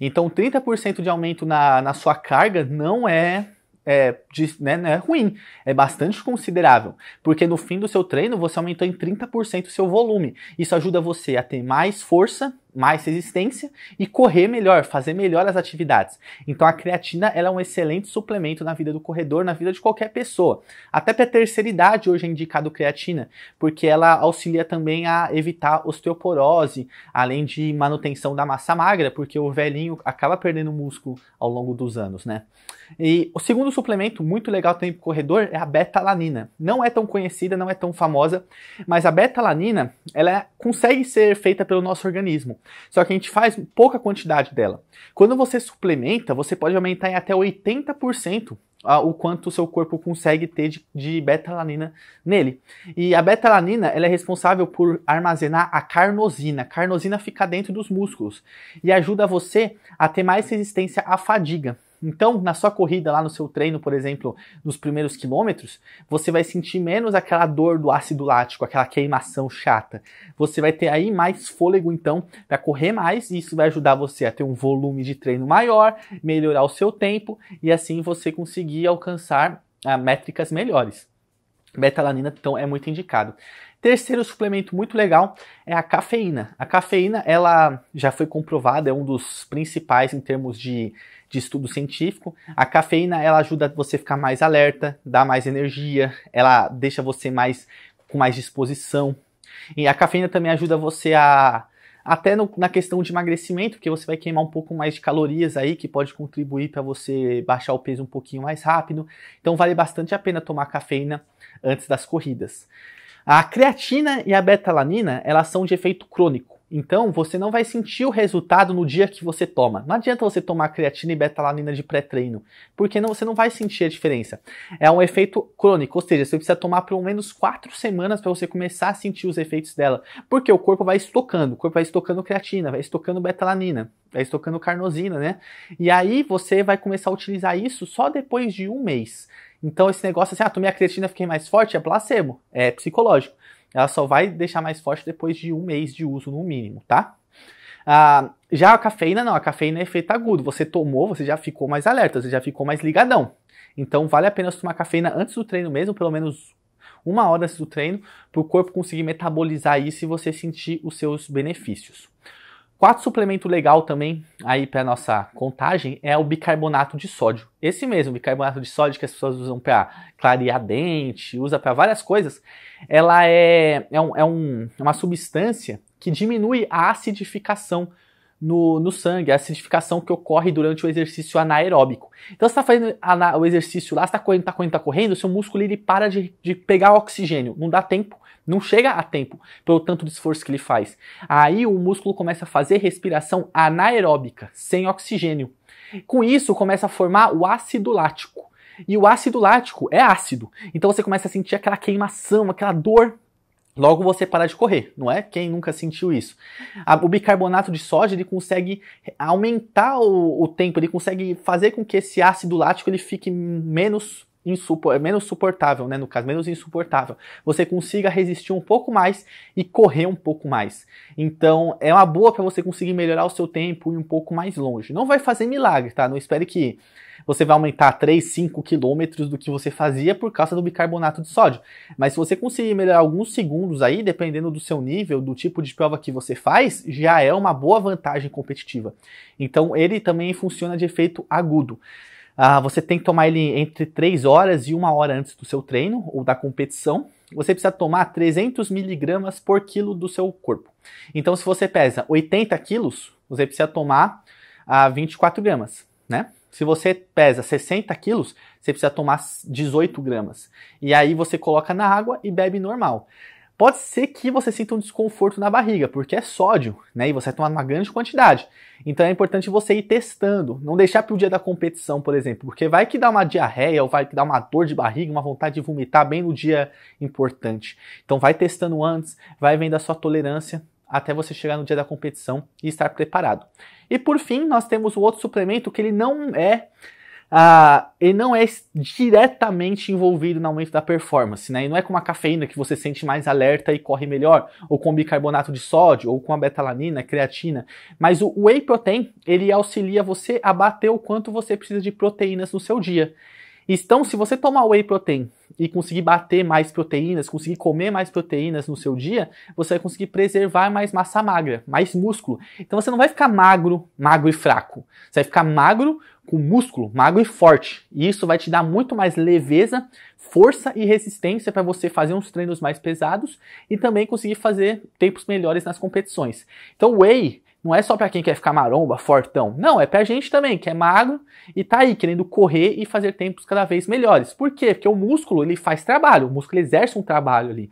Então, 30% de aumento na, na sua carga não é é, de, né, não é ruim, é bastante considerável, porque no fim do seu treino você aumentou em 30% o seu volume. Isso ajuda você a ter mais força mais resistência e correr melhor, fazer melhor as atividades. Então a creatina ela é um excelente suplemento na vida do corredor, na vida de qualquer pessoa. Até para terceira idade hoje é indicado creatina, porque ela auxilia também a evitar osteoporose, além de manutenção da massa magra, porque o velhinho acaba perdendo músculo ao longo dos anos, né? E o segundo suplemento muito legal também pro corredor é a betalanina. Não é tão conhecida, não é tão famosa, mas a betalanina, ela é, consegue ser feita pelo nosso organismo. Só que a gente faz pouca quantidade dela. Quando você suplementa, você pode aumentar em até 80% o quanto o seu corpo consegue ter de, de betalanina nele. E a betalanina ela é responsável por armazenar a carnosina. A carnosina fica dentro dos músculos e ajuda você a ter mais resistência à fadiga. Então, na sua corrida, lá no seu treino, por exemplo, nos primeiros quilômetros, você vai sentir menos aquela dor do ácido lático, aquela queimação chata. Você vai ter aí mais fôlego, então, para correr mais, e isso vai ajudar você a ter um volume de treino maior, melhorar o seu tempo e assim você conseguir alcançar a ah, métricas melhores. Betalanina, então, é muito indicado. Terceiro suplemento muito legal é a cafeína. A cafeína, ela já foi comprovada, é um dos principais em termos de de estudo científico. A cafeína ela ajuda você a ficar mais alerta, dá mais energia, ela deixa você mais com mais disposição. E a cafeína também ajuda você a até no, na questão de emagrecimento, porque você vai queimar um pouco mais de calorias aí, que pode contribuir para você baixar o peso um pouquinho mais rápido. Então vale bastante a pena tomar cafeína antes das corridas. A creatina e a betalanina, elas são de efeito crônico. Então, você não vai sentir o resultado no dia que você toma. Não adianta você tomar creatina e betalanina de pré-treino, porque não, você não vai sentir a diferença. É um efeito crônico, ou seja, você precisa tomar pelo menos quatro semanas para você começar a sentir os efeitos dela, porque o corpo vai estocando, o corpo vai estocando creatina, vai estocando betalanina, vai estocando carnosina, né? E aí você vai começar a utilizar isso só depois de um mês. Então esse negócio assim, ah, tomei a creatina, fiquei mais forte, é placebo, é psicológico ela só vai deixar mais forte depois de um mês de uso no mínimo, tá? Ah, já a cafeína não, a cafeína é efeito agudo. Você tomou, você já ficou mais alerta, você já ficou mais ligadão. Então vale a pena tomar cafeína antes do treino mesmo, pelo menos uma hora antes do treino, para o corpo conseguir metabolizar isso e você sentir os seus benefícios. Quatro suplemento legal também aí para nossa contagem é o bicarbonato de sódio. Esse mesmo bicarbonato de sódio que as pessoas usam para clarear dente, usa para várias coisas. Ela é, é, um, é um, é uma substância que diminui a acidificação no, no, sangue, a acidificação que ocorre durante o exercício anaeróbico. Então, você está fazendo o exercício lá, você está correndo, está correndo, está correndo, seu músculo ele para de, de pegar oxigênio, não dá tempo. Não chega a tempo pelo tanto de esforço que ele faz. Aí o músculo começa a fazer respiração anaeróbica, sem oxigênio. Com isso, começa a formar o ácido lático. E o ácido lático é ácido. Então você começa a sentir aquela queimação, aquela dor Logo você para de correr, não é? Quem nunca sentiu isso? O bicarbonato de sódio ele consegue aumentar o, o tempo, ele consegue fazer com que esse ácido lático ele fique menos insupor, é menos suportável, né? No caso, menos insuportável, você consiga resistir um pouco mais e correr um pouco mais. Então, é uma boa para você conseguir melhorar o seu tempo e um pouco mais longe. Não vai fazer milagre, tá? Não espere que você vai aumentar 3, 5 quilômetros do que você fazia por causa do bicarbonato de sódio. Mas se você conseguir melhorar alguns segundos aí, dependendo do seu nível, do tipo de prova que você faz, já é uma boa vantagem competitiva. Então ele também funciona de efeito agudo. Ah, você tem que tomar ele entre 3 horas e 1 hora antes do seu treino ou da competição. Você precisa tomar 300 miligramas por quilo do seu corpo. Então, se você pesa 80 quilos, você precisa tomar ah, 24 gramas, né? Se você pesa 60 quilos, você precisa tomar 18 gramas. E aí você coloca na água e bebe normal pode ser que você sinta um desconforto na barriga, porque é sódio, né? E você vai tá tomar uma grande quantidade. Então é importante você ir testando, não deixar para o dia da competição, por exemplo, porque vai que dá uma diarreia ou vai que dá uma dor de barriga, uma vontade de vomitar bem no dia importante. Então vai testando antes, vai vendo a sua tolerância até você chegar no dia da competição e estar preparado. E por fim, nós temos o outro suplemento que ele não é ah, ele não é diretamente envolvido no aumento da performance, né? E não é com a cafeína que você sente mais alerta e corre melhor, ou com bicarbonato de sódio, ou com a betalanina, creatina. Mas o whey protein, ele auxilia você a bater o quanto você precisa de proteínas no seu dia. Então, se você tomar whey protein e conseguir bater mais proteínas, conseguir comer mais proteínas no seu dia, você vai conseguir preservar mais massa magra, mais músculo. Então você não vai ficar magro, magro e fraco. Você vai ficar magro com músculo magro e forte. E isso vai te dar muito mais leveza, força e resistência para você fazer uns treinos mais pesados e também conseguir fazer tempos melhores nas competições. Então, whey não é só para quem quer ficar maromba, fortão. Não, é a gente também, que é magro e tá aí querendo correr e fazer tempos cada vez melhores. Por quê? Porque o músculo, ele faz trabalho, o músculo exerce um trabalho ali.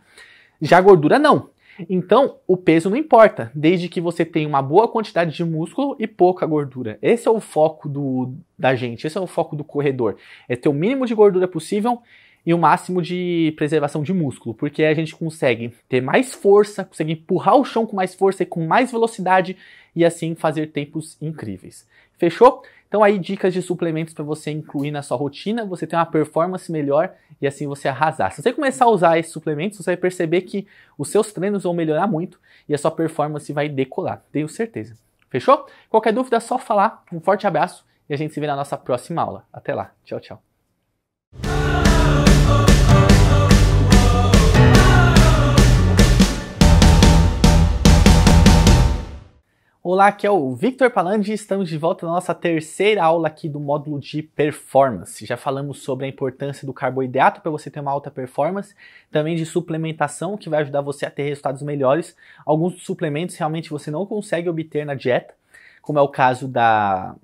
Já a gordura não. Então, o peso não importa, desde que você tenha uma boa quantidade de músculo e pouca gordura. Esse é o foco do, da gente, esse é o foco do corredor. É ter o mínimo de gordura possível e o máximo de preservação de músculo, porque a gente consegue ter mais força, consegue empurrar o chão com mais força e com mais velocidade e assim fazer tempos incríveis. Fechou? Então aí dicas de suplementos para você incluir na sua rotina, você ter uma performance melhor e assim você arrasar. Se você começar a usar esses suplementos, você vai perceber que os seus treinos vão melhorar muito e a sua performance vai decolar, tenho certeza. Fechou? Qualquer dúvida é só falar. Um forte abraço e a gente se vê na nossa próxima aula. Até lá. Tchau, tchau. Olá, aqui é o Victor Palandi e estamos de volta na nossa terceira aula aqui do módulo de performance. Já falamos sobre a importância do carboidrato para você ter uma alta performance, também de suplementação que vai ajudar você a ter resultados melhores. Alguns suplementos realmente você não consegue obter na dieta, como é o caso da,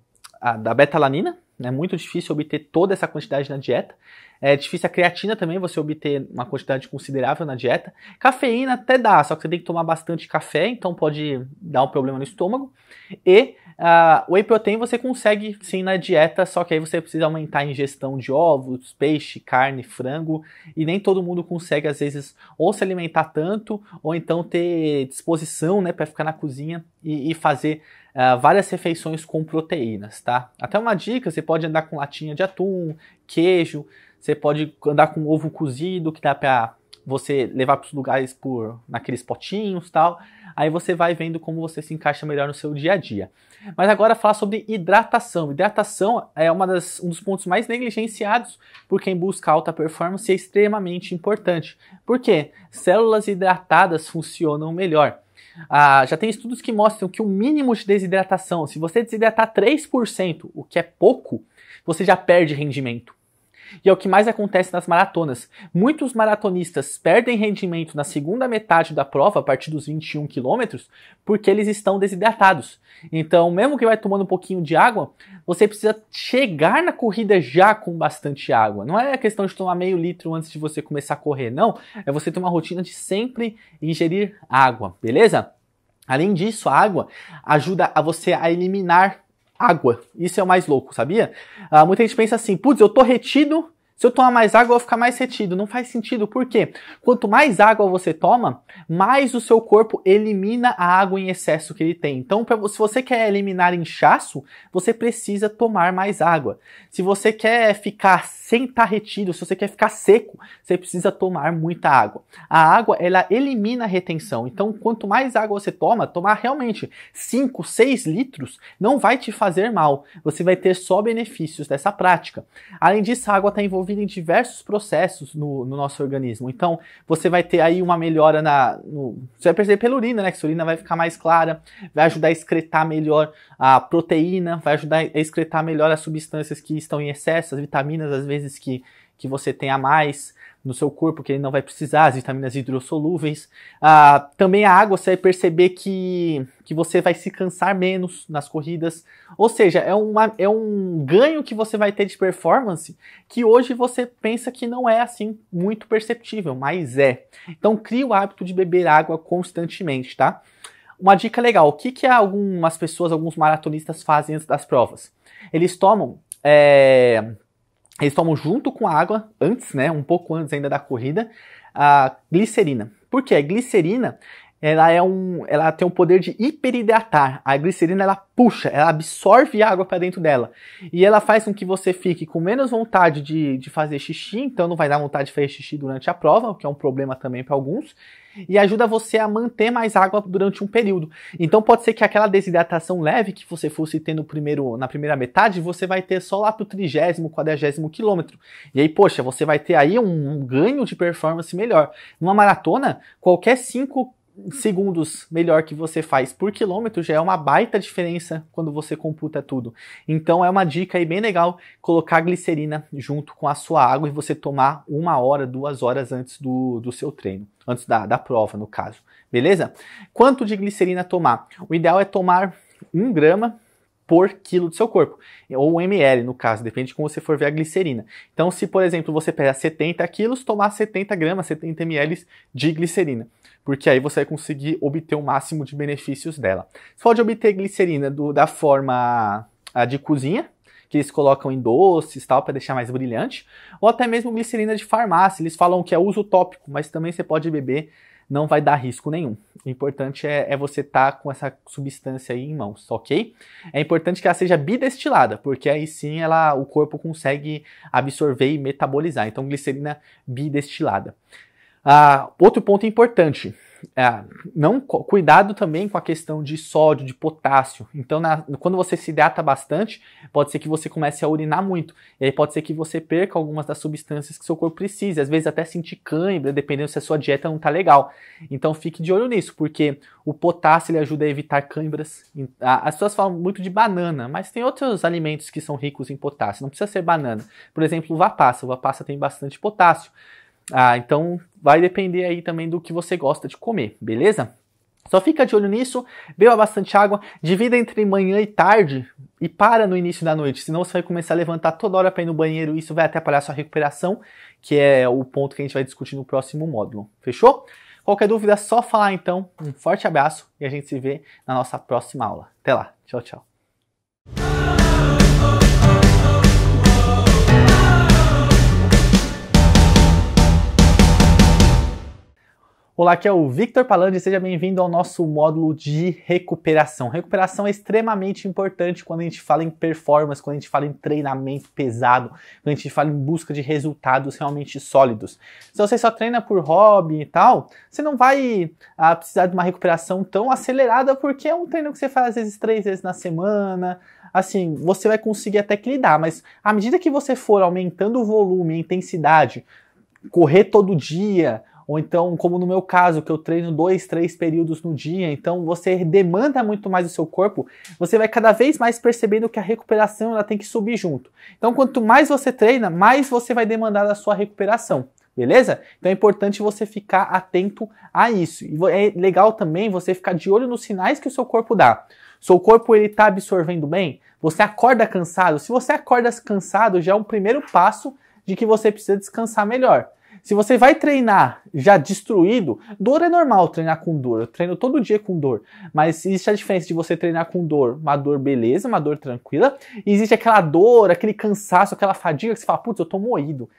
a, da betalanina, é muito difícil obter toda essa quantidade na dieta. É difícil a creatina também, você obter uma quantidade considerável na dieta. Cafeína até dá, só que você tem que tomar bastante café, então pode dar um problema no estômago. E uh, whey protein você consegue sim na dieta, só que aí você precisa aumentar a ingestão de ovos, peixe, carne, frango. E nem todo mundo consegue, às vezes, ou se alimentar tanto, ou então ter disposição né, para ficar na cozinha e, e fazer uh, várias refeições com proteínas, tá? Até uma dica, você pode andar com latinha de atum, queijo, você pode andar com ovo cozido, que dá para você levar para os lugares por naqueles potinhos tal. Aí você vai vendo como você se encaixa melhor no seu dia a dia. Mas agora falar sobre hidratação. Hidratação é uma das, um dos pontos mais negligenciados por quem busca alta performance e é extremamente importante. Por quê? Células hidratadas funcionam melhor. Ah, já tem estudos que mostram que o mínimo de desidratação, se você desidratar 3%, o que é pouco, você já perde rendimento. E é o que mais acontece nas maratonas. Muitos maratonistas perdem rendimento na segunda metade da prova, a partir dos 21 quilômetros, porque eles estão desidratados. Então, mesmo que vai tomando um pouquinho de água, você precisa chegar na corrida já com bastante água. Não é questão de tomar meio litro antes de você começar a correr, não. É você ter uma rotina de sempre ingerir água, beleza? Além disso, a água ajuda a você a eliminar água. Isso é o mais louco, sabia? Ah, muita gente pensa assim, putz, eu tô retido, se eu tomar mais água eu vou ficar mais retido. Não faz sentido, por quê? Quanto mais água você toma, mais o seu corpo elimina a água em excesso que ele tem. Então, pra, se você quer eliminar inchaço, você precisa tomar mais água. Se você quer ficar sem estar tá retido, se você quer ficar seco, você precisa tomar muita água. A água, ela elimina a retenção. Então, quanto mais água você toma, tomar realmente 5, 6 litros não vai te fazer mal. Você vai ter só benefícios dessa prática. Além disso, a água está envolvida em diversos processos no, no, nosso organismo. Então, você vai ter aí uma melhora na. No, você vai perceber pela urina, né? Que sua urina vai ficar mais clara, vai ajudar a excretar melhor a proteína, vai ajudar a excretar melhor as substâncias que estão em excesso, as vitaminas, às vezes que, que você tem a mais no seu corpo, que ele não vai precisar, as vitaminas hidrossolúveis. Ah, também a água, você vai perceber que, que você vai se cansar menos nas corridas. Ou seja, é, uma, é um ganho que você vai ter de performance que hoje você pensa que não é assim muito perceptível, mas é. Então cria o hábito de beber água constantemente, tá? Uma dica legal, o que, que algumas pessoas, alguns maratonistas fazem antes das provas? Eles tomam é, eles tomam junto com a água, antes, né, um pouco antes ainda da corrida, a glicerina. Por quê? A glicerina ela é um, ela tem um poder de hiperidratar. A glicerina ela puxa, ela absorve água para dentro dela e ela faz com que você fique com menos vontade de, de fazer xixi, então não vai dar vontade de fazer xixi durante a prova, o que é um problema também para alguns. E ajuda você a manter mais água durante um período. Então pode ser que aquela desidratação leve que você fosse ter no primeiro, na primeira metade, você vai ter só lá pro trigésimo, quadragésimo quilômetro. E aí, poxa, você vai ter aí um, um ganho de performance melhor. Numa maratona, qualquer 5 segundos melhor que você faz por quilômetro já é uma baita diferença quando você computa tudo. Então é uma dica aí bem legal colocar glicerina junto com a sua água e você tomar uma hora, duas horas antes do, do seu treino, antes da, da prova, no caso. Beleza? Quanto de glicerina tomar? O ideal é tomar um grama por quilo do seu corpo, ou ml no caso, depende de como você for ver a glicerina. Então, se por exemplo você pegar 70 quilos, tomar 70 gramas, 70 ml de glicerina, porque aí você vai conseguir obter o máximo de benefícios dela. Você pode obter glicerina do, da forma de cozinha, que eles colocam em doces tal para deixar mais brilhante, ou até mesmo glicerina de farmácia. Eles falam que é uso tópico, mas também você pode beber não vai dar risco nenhum. O importante é, é você estar tá com essa substância aí em mãos, tá ok? É importante que ela seja bidestilada, porque aí sim ela, o corpo consegue absorver e metabolizar. Então, glicerina bidestilada. Ah, outro ponto importante: é, não cuidado também com a questão de sódio, de potássio. Então, na, quando você se hidrata bastante, pode ser que você comece a urinar muito. E aí pode ser que você perca algumas das substâncias que seu corpo precisa. Às vezes até sentir cãibra, dependendo se a sua dieta não está legal. Então, fique de olho nisso, porque o potássio ele ajuda a evitar cãibras. As pessoas falam muito de banana, mas tem outros alimentos que são ricos em potássio. Não precisa ser banana. Por exemplo, uva passa. Uva passa tem bastante potássio. Ah, então vai depender aí também do que você gosta de comer, beleza? Só fica de olho nisso, beba bastante água, divida entre manhã e tarde e para no início da noite, senão você vai começar a levantar toda hora para ir no banheiro e isso vai atrapalhar sua recuperação, que é o ponto que a gente vai discutir no próximo módulo. Fechou? Qualquer dúvida é só falar então. Um forte abraço e a gente se vê na nossa próxima aula. Até lá. Tchau, tchau. Olá, aqui é o Victor Palandi, seja bem-vindo ao nosso módulo de recuperação. Recuperação é extremamente importante quando a gente fala em performance, quando a gente fala em treinamento pesado, quando a gente fala em busca de resultados realmente sólidos. Se você só treina por hobby e tal, você não vai ah, precisar de uma recuperação tão acelerada, porque é um treino que você faz às vezes três vezes na semana, assim, você vai conseguir até que lidar, mas à medida que você for aumentando o volume, a intensidade, correr todo dia, ou então, como no meu caso, que eu treino dois, três períodos no dia, então você demanda muito mais o seu corpo, você vai cada vez mais percebendo que a recuperação ela tem que subir junto. Então, quanto mais você treina, mais você vai demandar da sua recuperação. Beleza? Então é importante você ficar atento a isso. E é legal também você ficar de olho nos sinais que o seu corpo dá. Seu corpo ele tá absorvendo bem? Você acorda cansado? Se você acorda cansado, já é um primeiro passo de que você precisa descansar melhor. Se você vai treinar já destruído, dor é normal treinar com dor. Eu treino todo dia com dor. Mas existe a diferença de você treinar com dor, uma dor beleza, uma dor tranquila, e existe aquela dor, aquele cansaço, aquela fadiga que você fala, putz, eu tô moído.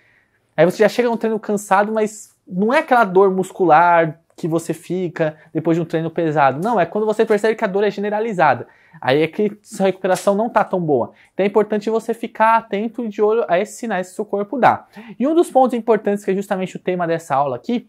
Aí você já chega no treino cansado, mas não é aquela dor muscular, que você fica depois de um treino pesado. Não, é quando você percebe que a dor é generalizada. Aí é que sua recuperação não está tão boa. Então é importante você ficar atento e de olho a esses sinais que seu corpo dá. E um dos pontos importantes, que é justamente o tema dessa aula aqui,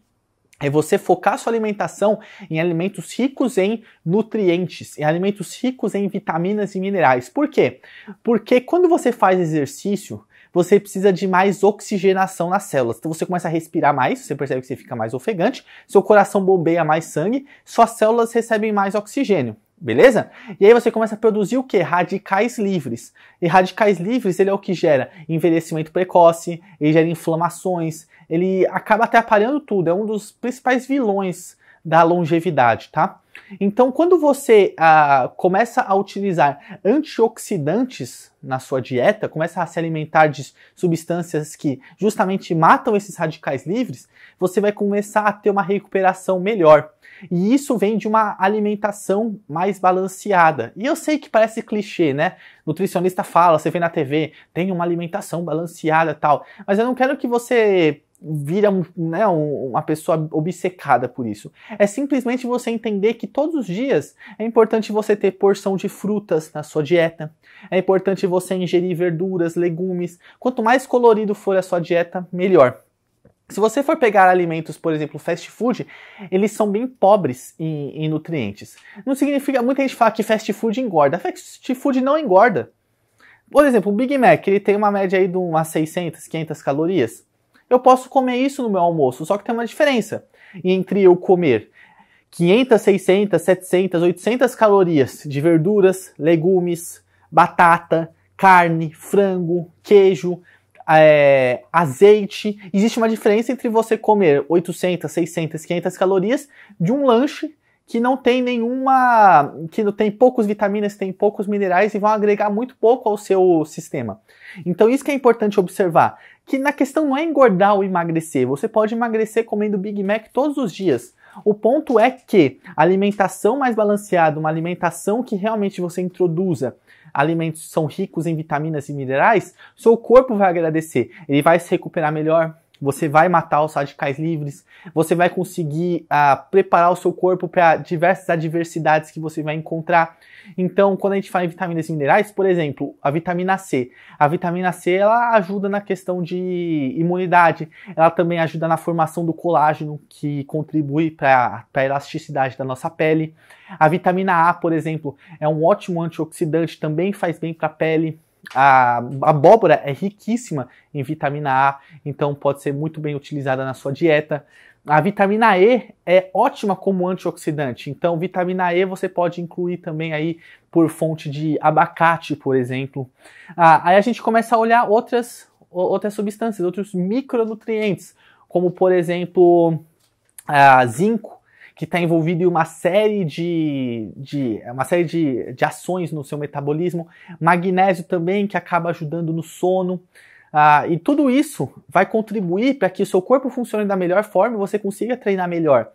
é você focar sua alimentação em alimentos ricos em nutrientes, em alimentos ricos em vitaminas e minerais. Por quê? Porque quando você faz exercício, você precisa de mais oxigenação nas células. Então você começa a respirar mais, você percebe que você fica mais ofegante, seu coração bombeia mais sangue, suas células recebem mais oxigênio. Beleza? E aí você começa a produzir o que? Radicais livres. E radicais livres ele é o que gera envelhecimento precoce, ele gera inflamações, ele acaba atrapalhando tudo, é um dos principais vilões da longevidade, tá? Então, quando você ah, começa a utilizar antioxidantes na sua dieta, começa a se alimentar de substâncias que justamente matam esses radicais livres, você vai começar a ter uma recuperação melhor. E isso vem de uma alimentação mais balanceada. E eu sei que parece clichê, né? Nutricionista fala, você vê na TV, tem uma alimentação balanceada tal. Mas eu não quero que você vira né, uma pessoa obcecada por isso. É simplesmente você entender que todos os dias é importante você ter porção de frutas na sua dieta. É importante você ingerir verduras, legumes. Quanto mais colorido for a sua dieta, melhor. Se você for pegar alimentos, por exemplo, fast food, eles são bem pobres em, em nutrientes. Não significa muita gente fala que fast food engorda. Fast food não engorda. Por exemplo, o Big Mac, ele tem uma média aí de umas 600, 500 calorias eu posso comer isso no meu almoço, só que tem uma diferença entre eu comer 500, 600, 700, 800 calorias de verduras, legumes, batata, carne, frango, queijo, é, azeite. Existe uma diferença entre você comer 800, 600, 500 calorias de um lanche que não tem nenhuma, que não tem poucos vitaminas, tem poucos minerais e vão agregar muito pouco ao seu sistema. Então isso que é importante observar, que na questão não é engordar ou emagrecer, você pode emagrecer comendo Big Mac todos os dias. O ponto é que alimentação mais balanceada, uma alimentação que realmente você introduza alimentos são ricos em vitaminas e minerais, seu corpo vai agradecer, ele vai se recuperar melhor, você vai matar os radicais livres, você vai conseguir ah, preparar o seu corpo para diversas adversidades que você vai encontrar. Então, quando a gente fala em vitaminas e minerais, por exemplo, a vitamina C. A vitamina C ela ajuda na questão de imunidade, ela também ajuda na formação do colágeno, que contribui para a elasticidade da nossa pele. A vitamina A, por exemplo, é um ótimo antioxidante, também faz bem para a pele a abóbora é riquíssima em vitamina A, então pode ser muito bem utilizada na sua dieta. A vitamina E é ótima como antioxidante, então vitamina E você pode incluir também aí por fonte de abacate, por exemplo. Ah, aí a gente começa a olhar outras, outras substâncias, outros micronutrientes, como por exemplo a ah, zinco, que está envolvido em uma série de, de, é uma série de, de ações no seu metabolismo, magnésio também, que acaba ajudando no sono. Ah, e tudo isso vai contribuir para que o seu corpo funcione da melhor forma e você consiga treinar melhor.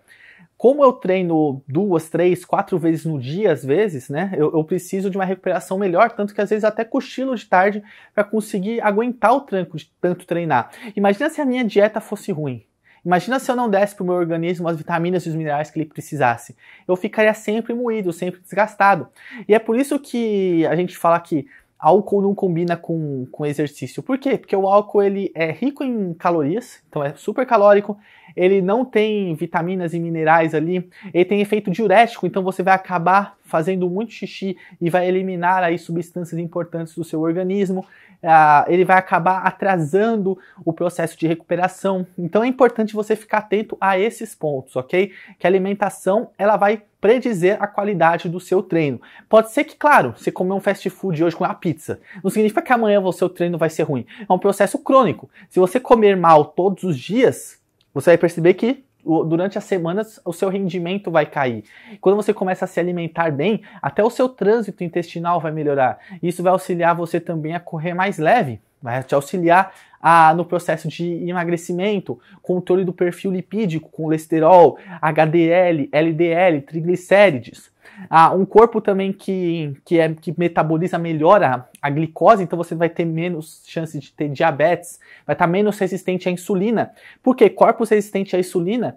Como eu treino duas, três, quatro vezes no dia, às vezes, né? Eu, eu preciso de uma recuperação melhor, tanto que às vezes até cochilo de tarde para conseguir aguentar o tranco de tanto treinar. Imagina se a minha dieta fosse ruim. Imagina se eu não desse para o meu organismo as vitaminas e os minerais que ele precisasse. Eu ficaria sempre moído, sempre desgastado. E é por isso que a gente fala que álcool não combina com, com exercício. Por quê? Porque o álcool ele é rico em calorias, então é super calórico, ele não tem vitaminas e minerais ali, ele tem efeito diurético, então você vai acabar fazendo muito xixi e vai eliminar aí substâncias importantes do seu organismo, ah, ele vai acabar atrasando o processo de recuperação. Então é importante você ficar atento a esses pontos, ok? Que a alimentação ela vai predizer a qualidade do seu treino. Pode ser que, claro, você comer um fast food hoje com a pizza, não significa que amanhã o seu treino vai ser ruim. É um processo crônico. Se você comer mal todos os dias, você vai perceber que durante as semanas o seu rendimento vai cair. Quando você começa a se alimentar bem, até o seu trânsito intestinal vai melhorar. Isso vai auxiliar você também a correr mais leve, vai te auxiliar a, no processo de emagrecimento, controle do perfil lipídico com colesterol, HDL, LDL, triglicérides. Ah, um corpo também que, que, é, que metaboliza melhor a, a glicose, então você vai ter menos chance de ter diabetes, vai estar tá menos resistente à insulina. Porque corpos resistentes à insulina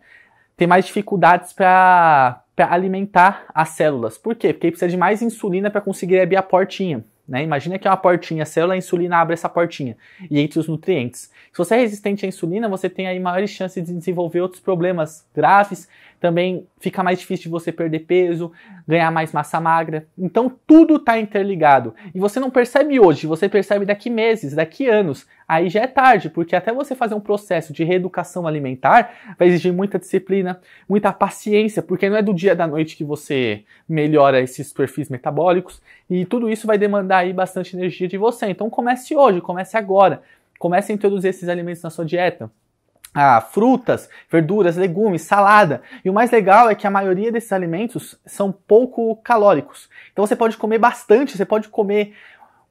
têm mais dificuldades para alimentar as células. Por quê? Porque precisa de mais insulina para conseguir abrir a portinha. Né? Imagina que é uma portinha, a célula a insulina abre essa portinha e entre os nutrientes. Se você é resistente à insulina, você tem aí maiores chances de desenvolver outros problemas graves, também fica mais difícil de você perder peso, ganhar mais massa magra. Então tudo está interligado. E você não percebe hoje, você percebe daqui meses, daqui anos. Aí já é tarde, porque até você fazer um processo de reeducação alimentar vai exigir muita disciplina, muita paciência, porque não é do dia da noite que você melhora esses perfis metabólicos. E tudo isso vai demandar aí bastante energia de você. Então comece hoje, comece agora. Comece a introduzir esses alimentos na sua dieta. Ah, frutas, verduras, legumes, salada. E o mais legal é que a maioria desses alimentos são pouco calóricos. Então você pode comer bastante, você pode comer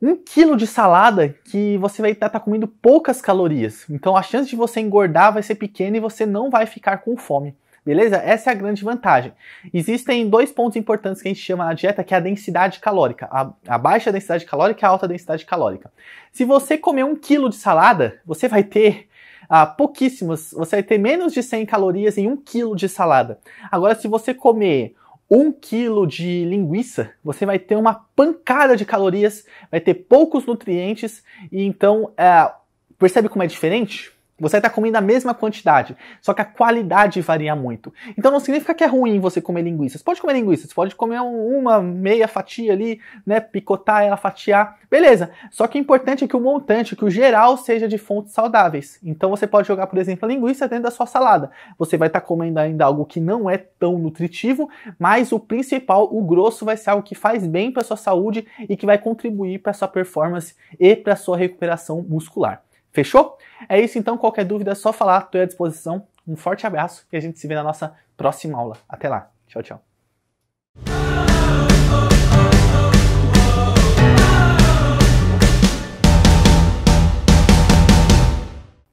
um quilo de salada que você vai estar tá, tá comendo poucas calorias. Então a chance de você engordar vai ser pequena e você não vai ficar com fome. Beleza? Essa é a grande vantagem. Existem dois pontos importantes que a gente chama na dieta, que é a densidade calórica. A, a baixa densidade calórica e a alta densidade calórica. Se você comer um quilo de salada, você vai ter ah, pouquíssimas, você vai ter menos de 100 calorias em um quilo de salada. Agora, se você comer um quilo de linguiça, você vai ter uma pancada de calorias, vai ter poucos nutrientes e então é, percebe como é diferente? Você está comendo a mesma quantidade, só que a qualidade varia muito. Então não significa que é ruim você comer linguiça. Você pode comer linguiça, você pode comer uma meia fatia ali, né, picotar ela, fatiar, beleza. Só que o importante é que o montante, que o geral seja de fontes saudáveis. Então você pode jogar, por exemplo, a linguiça dentro da sua salada. Você vai estar tá comendo ainda algo que não é tão nutritivo, mas o principal, o grosso, vai ser algo que faz bem para sua saúde e que vai contribuir para sua performance e para sua recuperação muscular. Fechou? É isso então, qualquer dúvida é só falar, estou à disposição. Um forte abraço e a gente se vê na nossa próxima aula. Até lá. Tchau, tchau.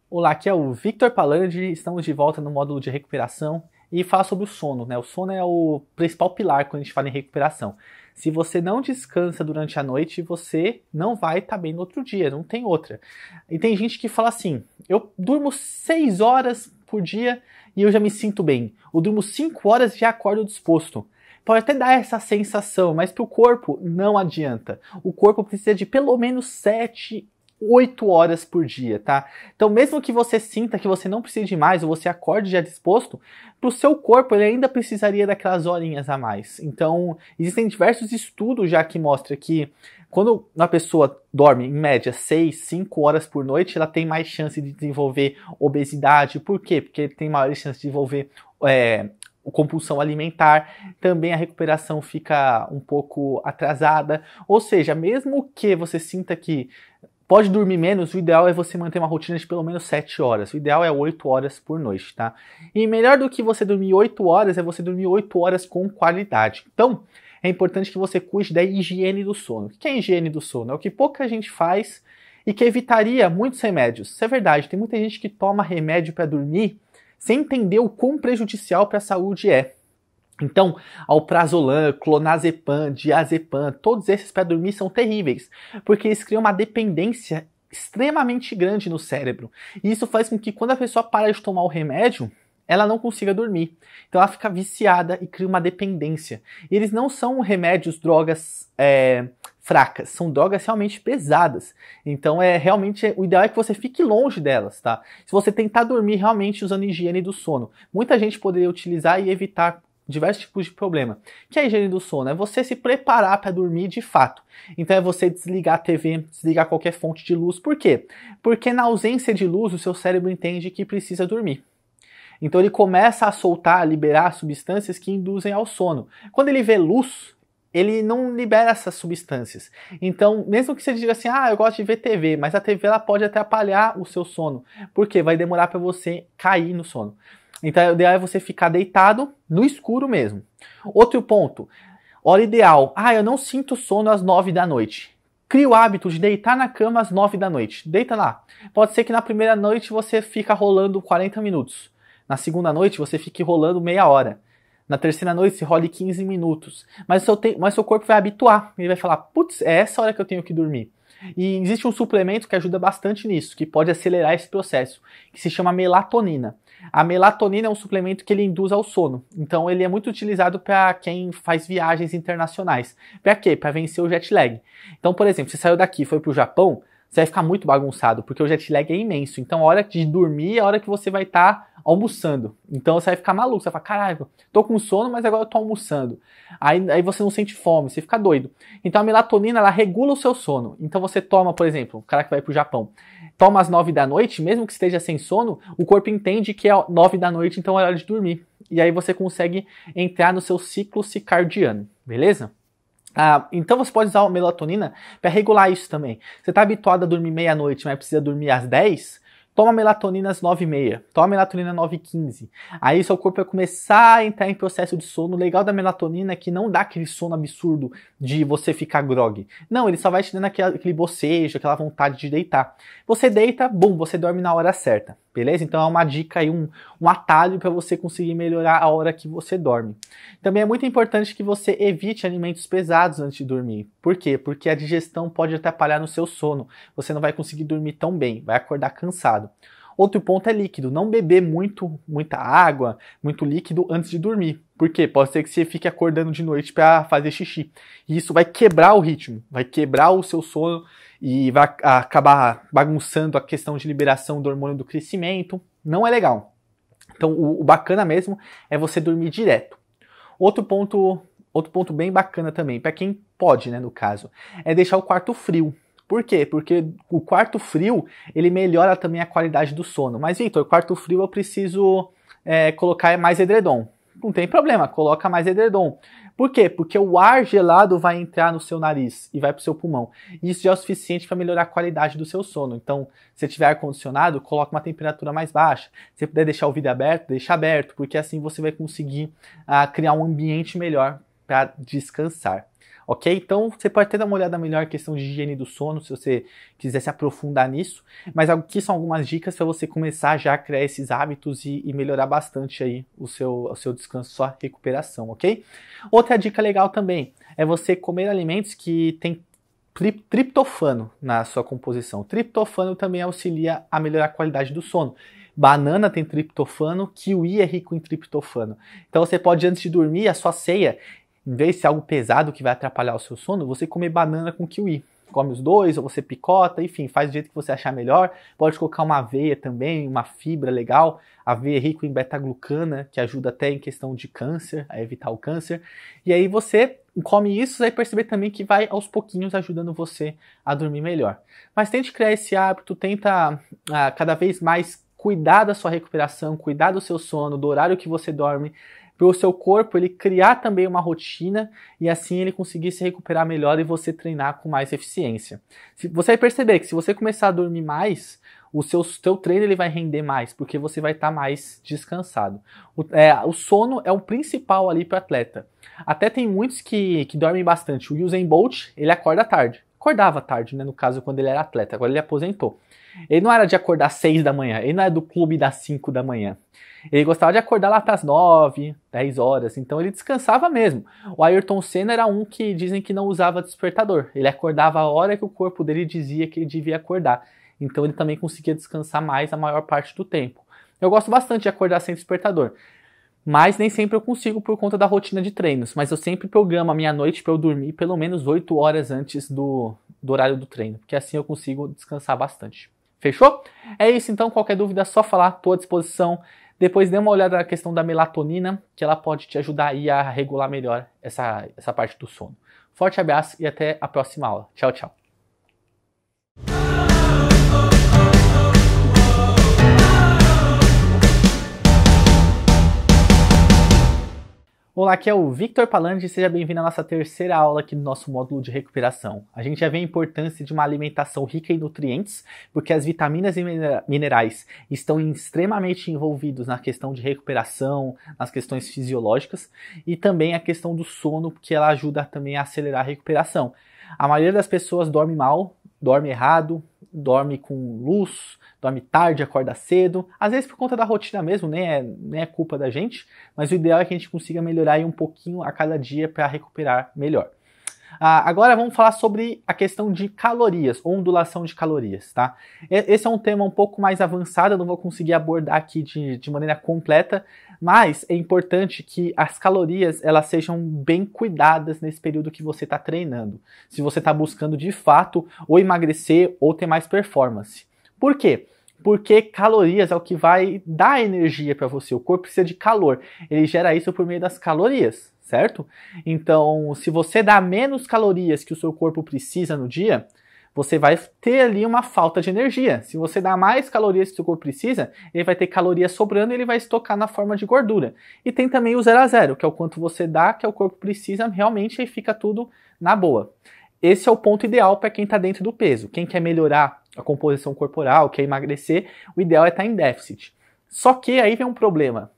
Olá, aqui é o Victor Palandi, estamos de volta no módulo de recuperação e falar sobre o sono, né? O sono é o principal pilar quando a gente fala em recuperação. Se você não descansa durante a noite, você não vai estar tá bem no outro dia, não tem outra. E tem gente que fala assim: eu durmo 6 horas por dia e eu já me sinto bem. Eu durmo 5 horas e já acordo disposto. Pode até dar essa sensação, mas para o corpo não adianta. O corpo precisa de pelo menos 7 8 horas por dia, tá? Então, mesmo que você sinta que você não precise de mais ou você acorde já disposto, para o seu corpo ele ainda precisaria daquelas horinhas a mais. Então, existem diversos estudos já que mostram que quando uma pessoa dorme em média 6, 5 horas por noite, ela tem mais chance de desenvolver obesidade. Por quê? Porque tem maior chance de desenvolver é, compulsão alimentar, também a recuperação fica um pouco atrasada. Ou seja, mesmo que você sinta que Pode dormir menos, o ideal é você manter uma rotina de pelo menos 7 horas. O ideal é 8 horas por noite, tá? E melhor do que você dormir 8 horas é você dormir 8 horas com qualidade. Então, é importante que você cuide da higiene do sono. O que é higiene do sono? É o que pouca gente faz e que evitaria muitos remédios. Isso é verdade, tem muita gente que toma remédio para dormir sem entender o quão prejudicial para a saúde é. Então, alprazolam, clonazepam, diazepam, todos esses para dormir são terríveis, porque eles criam uma dependência extremamente grande no cérebro. E isso faz com que quando a pessoa para de tomar o remédio, ela não consiga dormir. Então ela fica viciada e cria uma dependência. E eles não são remédios, drogas é, fracas, são drogas realmente pesadas. Então é realmente o ideal é que você fique longe delas, tá? Se você tentar dormir realmente usando higiene do sono, muita gente poderia utilizar e evitar diversos tipos de problema. Que é a higiene do sono, é você se preparar para dormir de fato. Então é você desligar a TV, desligar qualquer fonte de luz. Por quê? Porque na ausência de luz, o seu cérebro entende que precisa dormir. Então ele começa a soltar, a liberar substâncias que induzem ao sono. Quando ele vê luz, ele não libera essas substâncias. Então, mesmo que você diga assim, ah, eu gosto de ver TV, mas a TV ela pode atrapalhar o seu sono, porque vai demorar para você cair no sono. Então, o ideal é você ficar deitado no escuro mesmo. Outro ponto, hora ideal. Ah, eu não sinto sono às 9 da noite. Cria o hábito de deitar na cama às 9 da noite. Deita lá. Pode ser que na primeira noite você fica rolando 40 minutos. Na segunda noite você fique rolando meia hora. Na terceira noite se role 15 minutos. Mas seu, te... Mas seu corpo vai habituar. Ele vai falar, putz, é essa hora que eu tenho que dormir. E existe um suplemento que ajuda bastante nisso, que pode acelerar esse processo, que se chama melatonina. A melatonina é um suplemento que ele induz ao sono, então ele é muito utilizado para quem faz viagens internacionais. Para quê? Para vencer o jet lag. Então, por exemplo, você saiu daqui, foi pro Japão, você vai ficar muito bagunçado, porque o jet lag é imenso. Então, a hora de dormir é a hora que você vai estar tá almoçando. Então, você vai ficar maluco, você vai falar, caralho, tô com sono, mas agora eu tô almoçando. Aí, aí você não sente fome, você fica doido. Então, a melatonina, ela regula o seu sono. Então, você toma, por exemplo, o cara que vai pro Japão, toma às nove da noite, mesmo que esteja sem sono, o corpo entende que é nove da noite, então é hora de dormir. E aí você consegue entrar no seu ciclo circadiano, beleza? Ah, então você pode usar a melatonina para regular isso também. Você está habituado a dormir meia-noite, mas precisa dormir às 10? Toma melatonina às 9 e meia, toma melatonina às 9 e 15. Aí seu corpo vai começar a entrar em processo de sono. O legal da melatonina é que não dá aquele sono absurdo de você ficar grog. Não, ele só vai te dando aquele bocejo, aquela vontade de deitar. Você deita, bum, você dorme na hora certa beleza? Então é uma dica aí, um, um atalho para você conseguir melhorar a hora que você dorme. Também é muito importante que você evite alimentos pesados antes de dormir. Por quê? Porque a digestão pode atrapalhar no seu sono. Você não vai conseguir dormir tão bem, vai acordar cansado. Outro ponto é líquido. Não beber muito, muita água, muito líquido antes de dormir. Porque pode ser que você fique acordando de noite para fazer xixi. E isso vai quebrar o ritmo, vai quebrar o seu sono e vai acabar bagunçando a questão de liberação do hormônio do crescimento. Não é legal. Então, o, o bacana mesmo é você dormir direto. Outro ponto, outro ponto bem bacana também, para quem pode, né, no caso, é deixar o quarto frio. Por quê? Porque o quarto frio, ele melhora também a qualidade do sono. Mas, Vitor, quarto frio eu preciso é, colocar mais edredom não tem problema, coloca mais edredom. Por quê? Porque o ar gelado vai entrar no seu nariz e vai para o seu pulmão. isso já é o suficiente para melhorar a qualidade do seu sono. Então, se tiver ar-condicionado, coloque uma temperatura mais baixa. Se puder deixar o vidro aberto, deixa aberto, porque assim você vai conseguir ah, criar um ambiente melhor para descansar ok? Então você pode até dar uma olhada melhor na questão de higiene do sono, se você quiser se aprofundar nisso. Mas aqui são algumas dicas para você começar já a criar esses hábitos e, e, melhorar bastante aí o seu, o seu descanso, sua recuperação, ok? Outra dica legal também é você comer alimentos que têm triptofano na sua composição. Triptofano também auxilia a melhorar a qualidade do sono. Banana tem triptofano, kiwi é rico em triptofano. Então você pode, antes de dormir, a sua ceia, em vez de ser algo pesado que vai atrapalhar o seu sono, você comer banana com kiwi. Come os dois, ou você picota, enfim, faz do jeito que você achar melhor. Pode colocar uma aveia também, uma fibra legal. A aveia é rico em beta-glucana, que ajuda até em questão de câncer, a evitar o câncer. E aí você come isso, você vai perceber também que vai aos pouquinhos ajudando você a dormir melhor. Mas tente criar esse hábito, tenta ah, cada vez mais cuidar da sua recuperação, cuidar do seu sono, do horário que você dorme para o seu corpo ele criar também uma rotina e assim ele conseguir se recuperar melhor e você treinar com mais eficiência. Se você vai perceber que se você começar a dormir mais, o seu, seu treino ele vai render mais, porque você vai estar tá mais descansado. O, é, o, sono é o principal ali para o atleta. Até tem muitos que, que dormem bastante. O Usain Bolt, ele acorda tarde. Acordava tarde, né, no caso, quando ele era atleta. Agora ele aposentou. Ele não era de acordar às 6 da manhã, ele não é do clube das 5 da manhã. Ele gostava de acordar lá para as 9, 10 horas, então ele descansava mesmo. O Ayrton Senna era um que dizem que não usava despertador. Ele acordava a hora que o corpo dele dizia que ele devia acordar. Então ele também conseguia descansar mais a maior parte do tempo. Eu gosto bastante de acordar sem despertador. Mas nem sempre eu consigo por conta da rotina de treinos. Mas eu sempre programo a minha noite para eu dormir pelo menos 8 horas antes do, do horário do treino. Porque assim eu consigo descansar bastante. Fechou? É isso então, qualquer dúvida é só falar, estou à disposição. Depois dê uma olhada na questão da melatonina, que ela pode te ajudar aí a regular melhor essa, essa parte do sono. Forte abraço e até a próxima aula. Tchau, tchau. Olá, aqui é o Victor Palandi e seja bem-vindo à nossa terceira aula aqui do nosso módulo de recuperação. A gente já vê a importância de uma alimentação rica em nutrientes, porque as vitaminas e minerais estão extremamente envolvidos na questão de recuperação, nas questões fisiológicas e também a questão do sono, porque ela ajuda também a acelerar a recuperação. A maioria das pessoas dorme mal, dorme errado, dorme com luz, dorme tarde, acorda cedo, às vezes por conta da rotina mesmo, nem é, nem é culpa da gente, mas o ideal é que a gente consiga melhorar um pouquinho a cada dia para recuperar melhor. Ah, agora vamos falar sobre a questão de calorias, ondulação de calorias, tá? Esse é um tema um pouco mais avançado, eu não vou conseguir abordar aqui de, de maneira completa, mas é importante que as calorias elas sejam bem cuidadas nesse período que você está treinando. Se você está buscando de fato ou emagrecer ou ter mais performance. Por quê? porque calorias é o que vai dar energia para você. O corpo precisa de calor, ele gera isso por meio das calorias, certo? Então, se você dá menos calorias que o seu corpo precisa no dia, você vai ter ali uma falta de energia. Se você dá mais calorias que o seu corpo precisa, ele vai ter calorias sobrando e ele vai estocar na forma de gordura. E tem também o zero a zero, que é o quanto você dá, que é o corpo precisa realmente e fica tudo na boa. Esse é o ponto ideal para quem está dentro do peso. Quem quer melhorar a composição corporal, quer emagrecer, o ideal é estar tá em déficit. Só que aí vem um problema.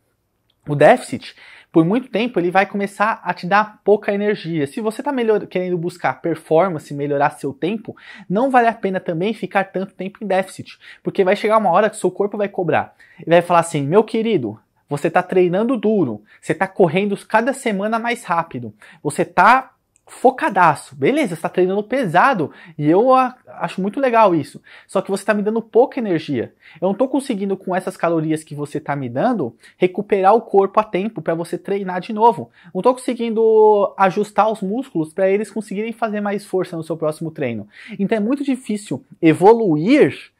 O déficit por muito tempo ele vai começar a te dar pouca energia. Se você está querendo buscar performance, melhorar seu tempo, não vale a pena também ficar tanto tempo em déficit, porque vai chegar uma hora que seu corpo vai cobrar. Ele vai falar assim: meu querido, você está treinando duro, você está correndo cada semana mais rápido, você está focadaço. Beleza, está treinando pesado e eu acho muito legal isso. Só que você está me dando pouca energia. Eu não estou conseguindo com essas calorias que você está me dando recuperar o corpo a tempo para você treinar de novo. Não estou conseguindo ajustar os músculos para eles conseguirem fazer mais força no seu próximo treino. Então é muito difícil evoluir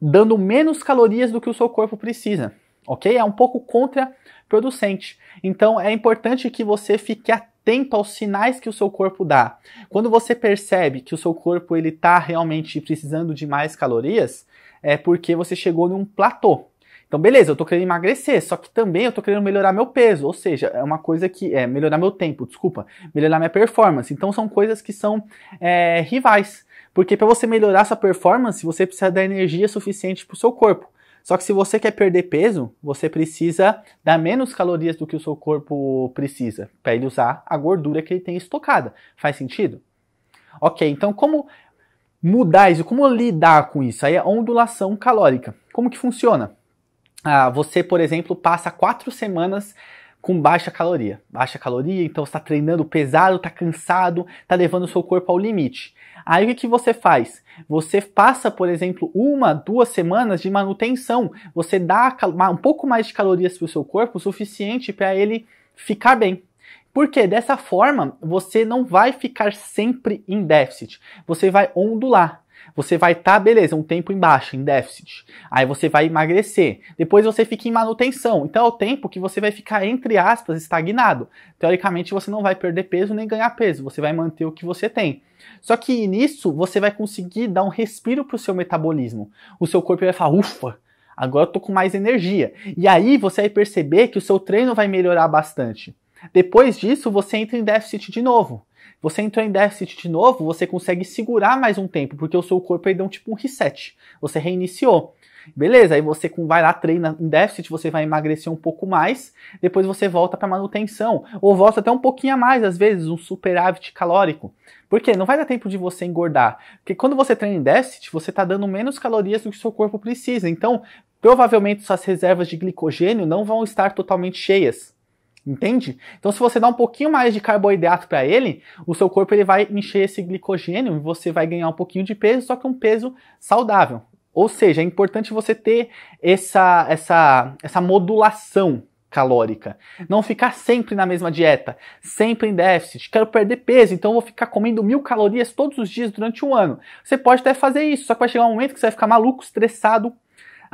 dando menos calorias do que o seu corpo precisa. OK? É um pouco contraproducente. Então é importante que você fique atento atento aos sinais que o seu corpo dá. Quando você percebe que o seu corpo ele está realmente precisando de mais calorias, é porque você chegou num platô. Então, beleza, eu estou querendo emagrecer, só que também eu estou querendo melhorar meu peso, ou seja, é uma coisa que. É, melhorar meu tempo, desculpa, melhorar minha performance. Então, são coisas que são é, rivais. Porque para você melhorar sua performance, você precisa da energia suficiente para o seu corpo. Só que se você quer perder peso, você precisa dar menos calorias do que o seu corpo precisa, para ele usar a gordura que ele tem estocada. Faz sentido? Ok, então como mudar isso, como lidar com isso? Aí é ondulação calórica. Como que funciona? Ah, você, por exemplo, passa quatro semanas com baixa caloria. Baixa caloria, então está treinando pesado, está cansado, está levando o seu corpo ao limite. Aí o que, que você faz? Você passa, por exemplo, uma, duas semanas de manutenção. Você dá um pouco mais de calorias para o seu corpo, o suficiente para ele ficar bem. Porque dessa forma você não vai ficar sempre em déficit. Você vai ondular você vai estar, tá, beleza, um tempo em em déficit. Aí você vai emagrecer. Depois você fica em manutenção. Então é o tempo que você vai ficar, entre aspas, estagnado. Teoricamente você não vai perder peso nem ganhar peso, você vai manter o que você tem. Só que nisso você vai conseguir dar um respiro para o seu metabolismo. O seu corpo vai falar, ufa, agora eu tô com mais energia. E aí você vai perceber que o seu treino vai melhorar bastante. Depois disso, você entra em déficit de novo. Você entrou em déficit de novo, você consegue segurar mais um tempo, porque o seu corpo aí deu tipo um reset. Você reiniciou. Beleza, aí você vai lá, treina em déficit, você vai emagrecer um pouco mais, depois você volta para manutenção, ou volta até um pouquinho a mais, às vezes, um superávit calórico. Por quê? Não vai dar tempo de você engordar. Porque quando você treina em déficit, você está dando menos calorias do que o seu corpo precisa. Então, provavelmente suas reservas de glicogênio não vão estar totalmente cheias entende? Então se você dá um pouquinho mais de carboidrato para ele, o seu corpo ele vai encher esse glicogênio e você vai ganhar um pouquinho de peso, só que um peso saudável. Ou seja, é importante você ter essa essa essa modulação calórica. Não ficar sempre na mesma dieta, sempre em déficit. Quero perder peso, então vou ficar comendo mil calorias todos os dias durante um ano. Você pode até fazer isso, só que vai chegar um momento que você vai ficar maluco, estressado,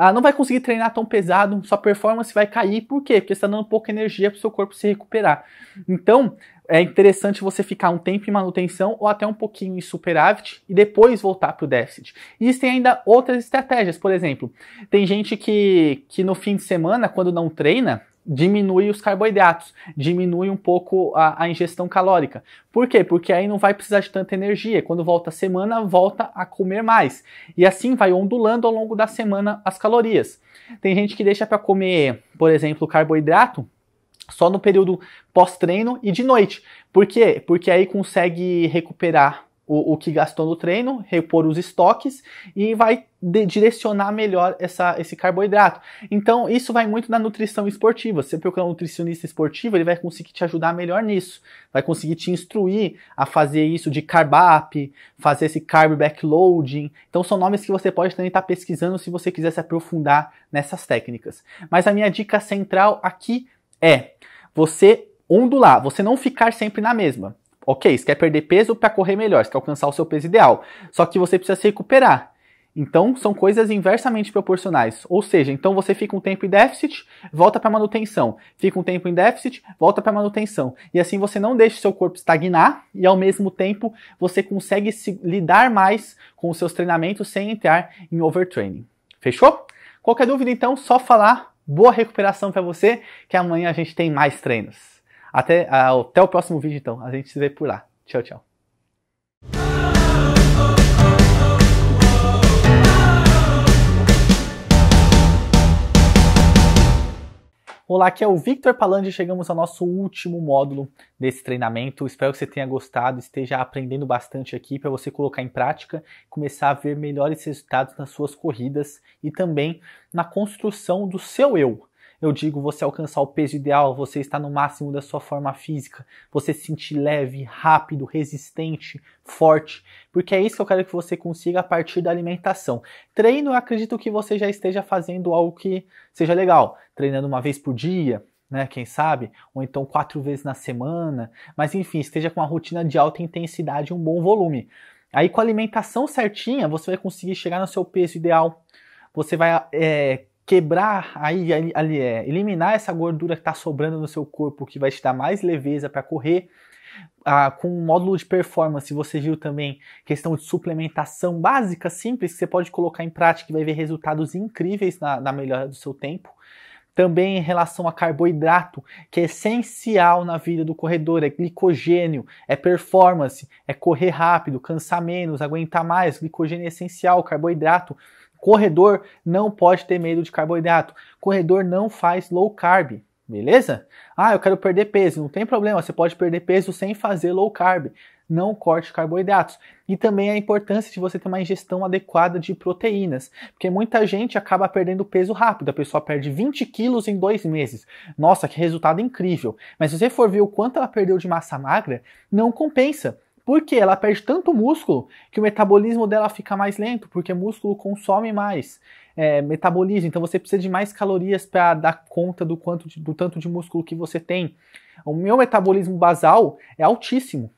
ah, não vai conseguir treinar tão pesado, sua performance vai cair. Por quê? Porque você está dando pouca energia para o seu corpo se recuperar. Então, é interessante você ficar um tempo em manutenção ou até um pouquinho em superávit e depois voltar para o déficit. Existem ainda outras estratégias, por exemplo, tem gente que, que no fim de semana, quando não treina, diminui os carboidratos, diminui um pouco a, a, ingestão calórica. Por quê? Porque aí não vai precisar de tanta energia. Quando volta a semana, volta a comer mais. E assim vai ondulando ao longo da semana as calorias. Tem gente que deixa para comer, por exemplo, carboidrato só no período pós-treino e de noite. Por quê? Porque aí consegue recuperar o, o que gastou no treino, repor os estoques e vai de, direcionar melhor essa, esse carboidrato. Então, isso vai muito na nutrição esportiva. Se você procurar um nutricionista esportivo, ele vai conseguir te ajudar melhor nisso. Vai conseguir te instruir a fazer isso de carb up, fazer esse carb backloading. Então, são nomes que você pode também estar tá pesquisando se você quiser se aprofundar nessas técnicas. Mas a minha dica central aqui é você ondular, você não ficar sempre na mesma. Ok, você quer perder peso para correr melhor, você quer alcançar o seu peso ideal. Só que você precisa se recuperar. Então, são coisas inversamente proporcionais. Ou seja, então você fica um tempo em déficit, volta para manutenção. Fica um tempo em déficit, volta para manutenção. E assim você não deixa o seu corpo estagnar e ao mesmo tempo você consegue lidar mais com os seus treinamentos sem entrar em overtraining. Fechou? Qualquer dúvida então, só falar. Boa recuperação para você, que amanhã a gente tem mais treinos. Até, ah, até o próximo vídeo, então. A gente se vê por lá. Tchau, tchau. Olá, aqui é o Victor Palandi. Chegamos ao nosso último módulo desse treinamento. Espero que você tenha gostado, esteja aprendendo bastante aqui para você colocar em prática, começar a ver melhores resultados nas suas corridas e também na construção do seu eu. Eu digo você alcançar o peso ideal, você está no máximo da sua forma física, você se sentir leve, rápido, resistente, forte, porque é isso que eu quero que você consiga a partir da alimentação. Treino, eu acredito que você já esteja fazendo algo que seja legal, treinando uma vez por dia, né, quem sabe, ou então quatro vezes na semana, mas enfim, esteja com uma rotina de alta intensidade e um bom volume. Aí com a alimentação certinha, você vai conseguir chegar no seu peso ideal, você vai é, quebrar aí ali é eliminar essa gordura que está sobrando no seu corpo que vai te dar mais leveza para correr ah, com um módulo de performance você viu também questão de suplementação básica simples que você pode colocar em prática e vai ver resultados incríveis na, na melhora do seu tempo também em relação a carboidrato, que é essencial na vida do corredor, é glicogênio, é performance, é correr rápido, cansar menos, aguentar mais, glicogênio é essencial, carboidrato Corredor não pode ter medo de carboidrato. Corredor não faz low carb, beleza? Ah, eu quero perder peso. Não tem problema, você pode perder peso sem fazer low carb. Não corte carboidratos. E também a importância de você ter uma ingestão adequada de proteínas, porque muita gente acaba perdendo peso rápido. A pessoa perde 20 quilos em dois meses. Nossa, que resultado incrível! Mas se você for ver o quanto ela perdeu de massa magra, não compensa por Ela perde tanto músculo que o metabolismo dela fica mais lento, porque músculo consome mais, é, metaboliza. Então você precisa de mais calorias para dar conta do, quanto de, do tanto de músculo que você tem. O meu metabolismo basal é altíssimo.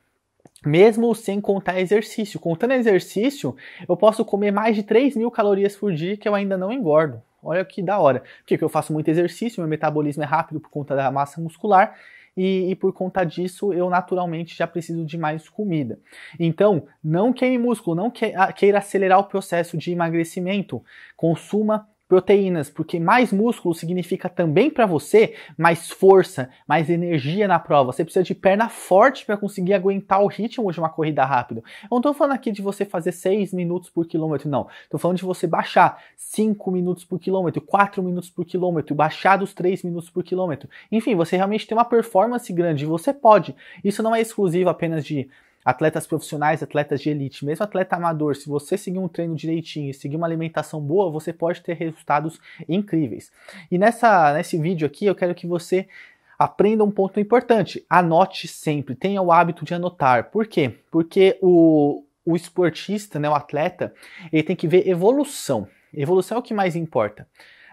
Mesmo sem contar exercício. Contando exercício, eu posso comer mais de 3 mil calorias por dia que eu ainda não engordo. Olha que da hora. Porque eu faço muito exercício, meu metabolismo é rápido por conta da massa muscular e, e, por conta disso eu naturalmente já preciso de mais comida. Então, não queime músculo, não ah, queira acelerar o processo de emagrecimento. Consuma proteínas, porque mais músculo significa também para você mais força, mais energia na prova. Você precisa de perna forte para conseguir aguentar o ritmo de uma corrida rápida. Eu não estou falando aqui de você fazer 6 minutos por quilômetro, não. Estou falando de você baixar 5 minutos por quilômetro, 4 minutos por quilômetro, baixar dos 3 minutos por quilômetro. Enfim, você realmente tem uma performance grande e você pode. Isso não é exclusivo apenas de atletas profissionais, atletas de elite, mesmo atleta amador, se você seguir um treino direitinho e seguir uma alimentação boa, você pode ter resultados incríveis. E nessa, nesse vídeo aqui eu quero que você aprenda um ponto importante: anote sempre, tenha o hábito de anotar. Por quê? Porque o, o esportista, né, o atleta, ele tem que ver evolução. Evolução é o que mais importa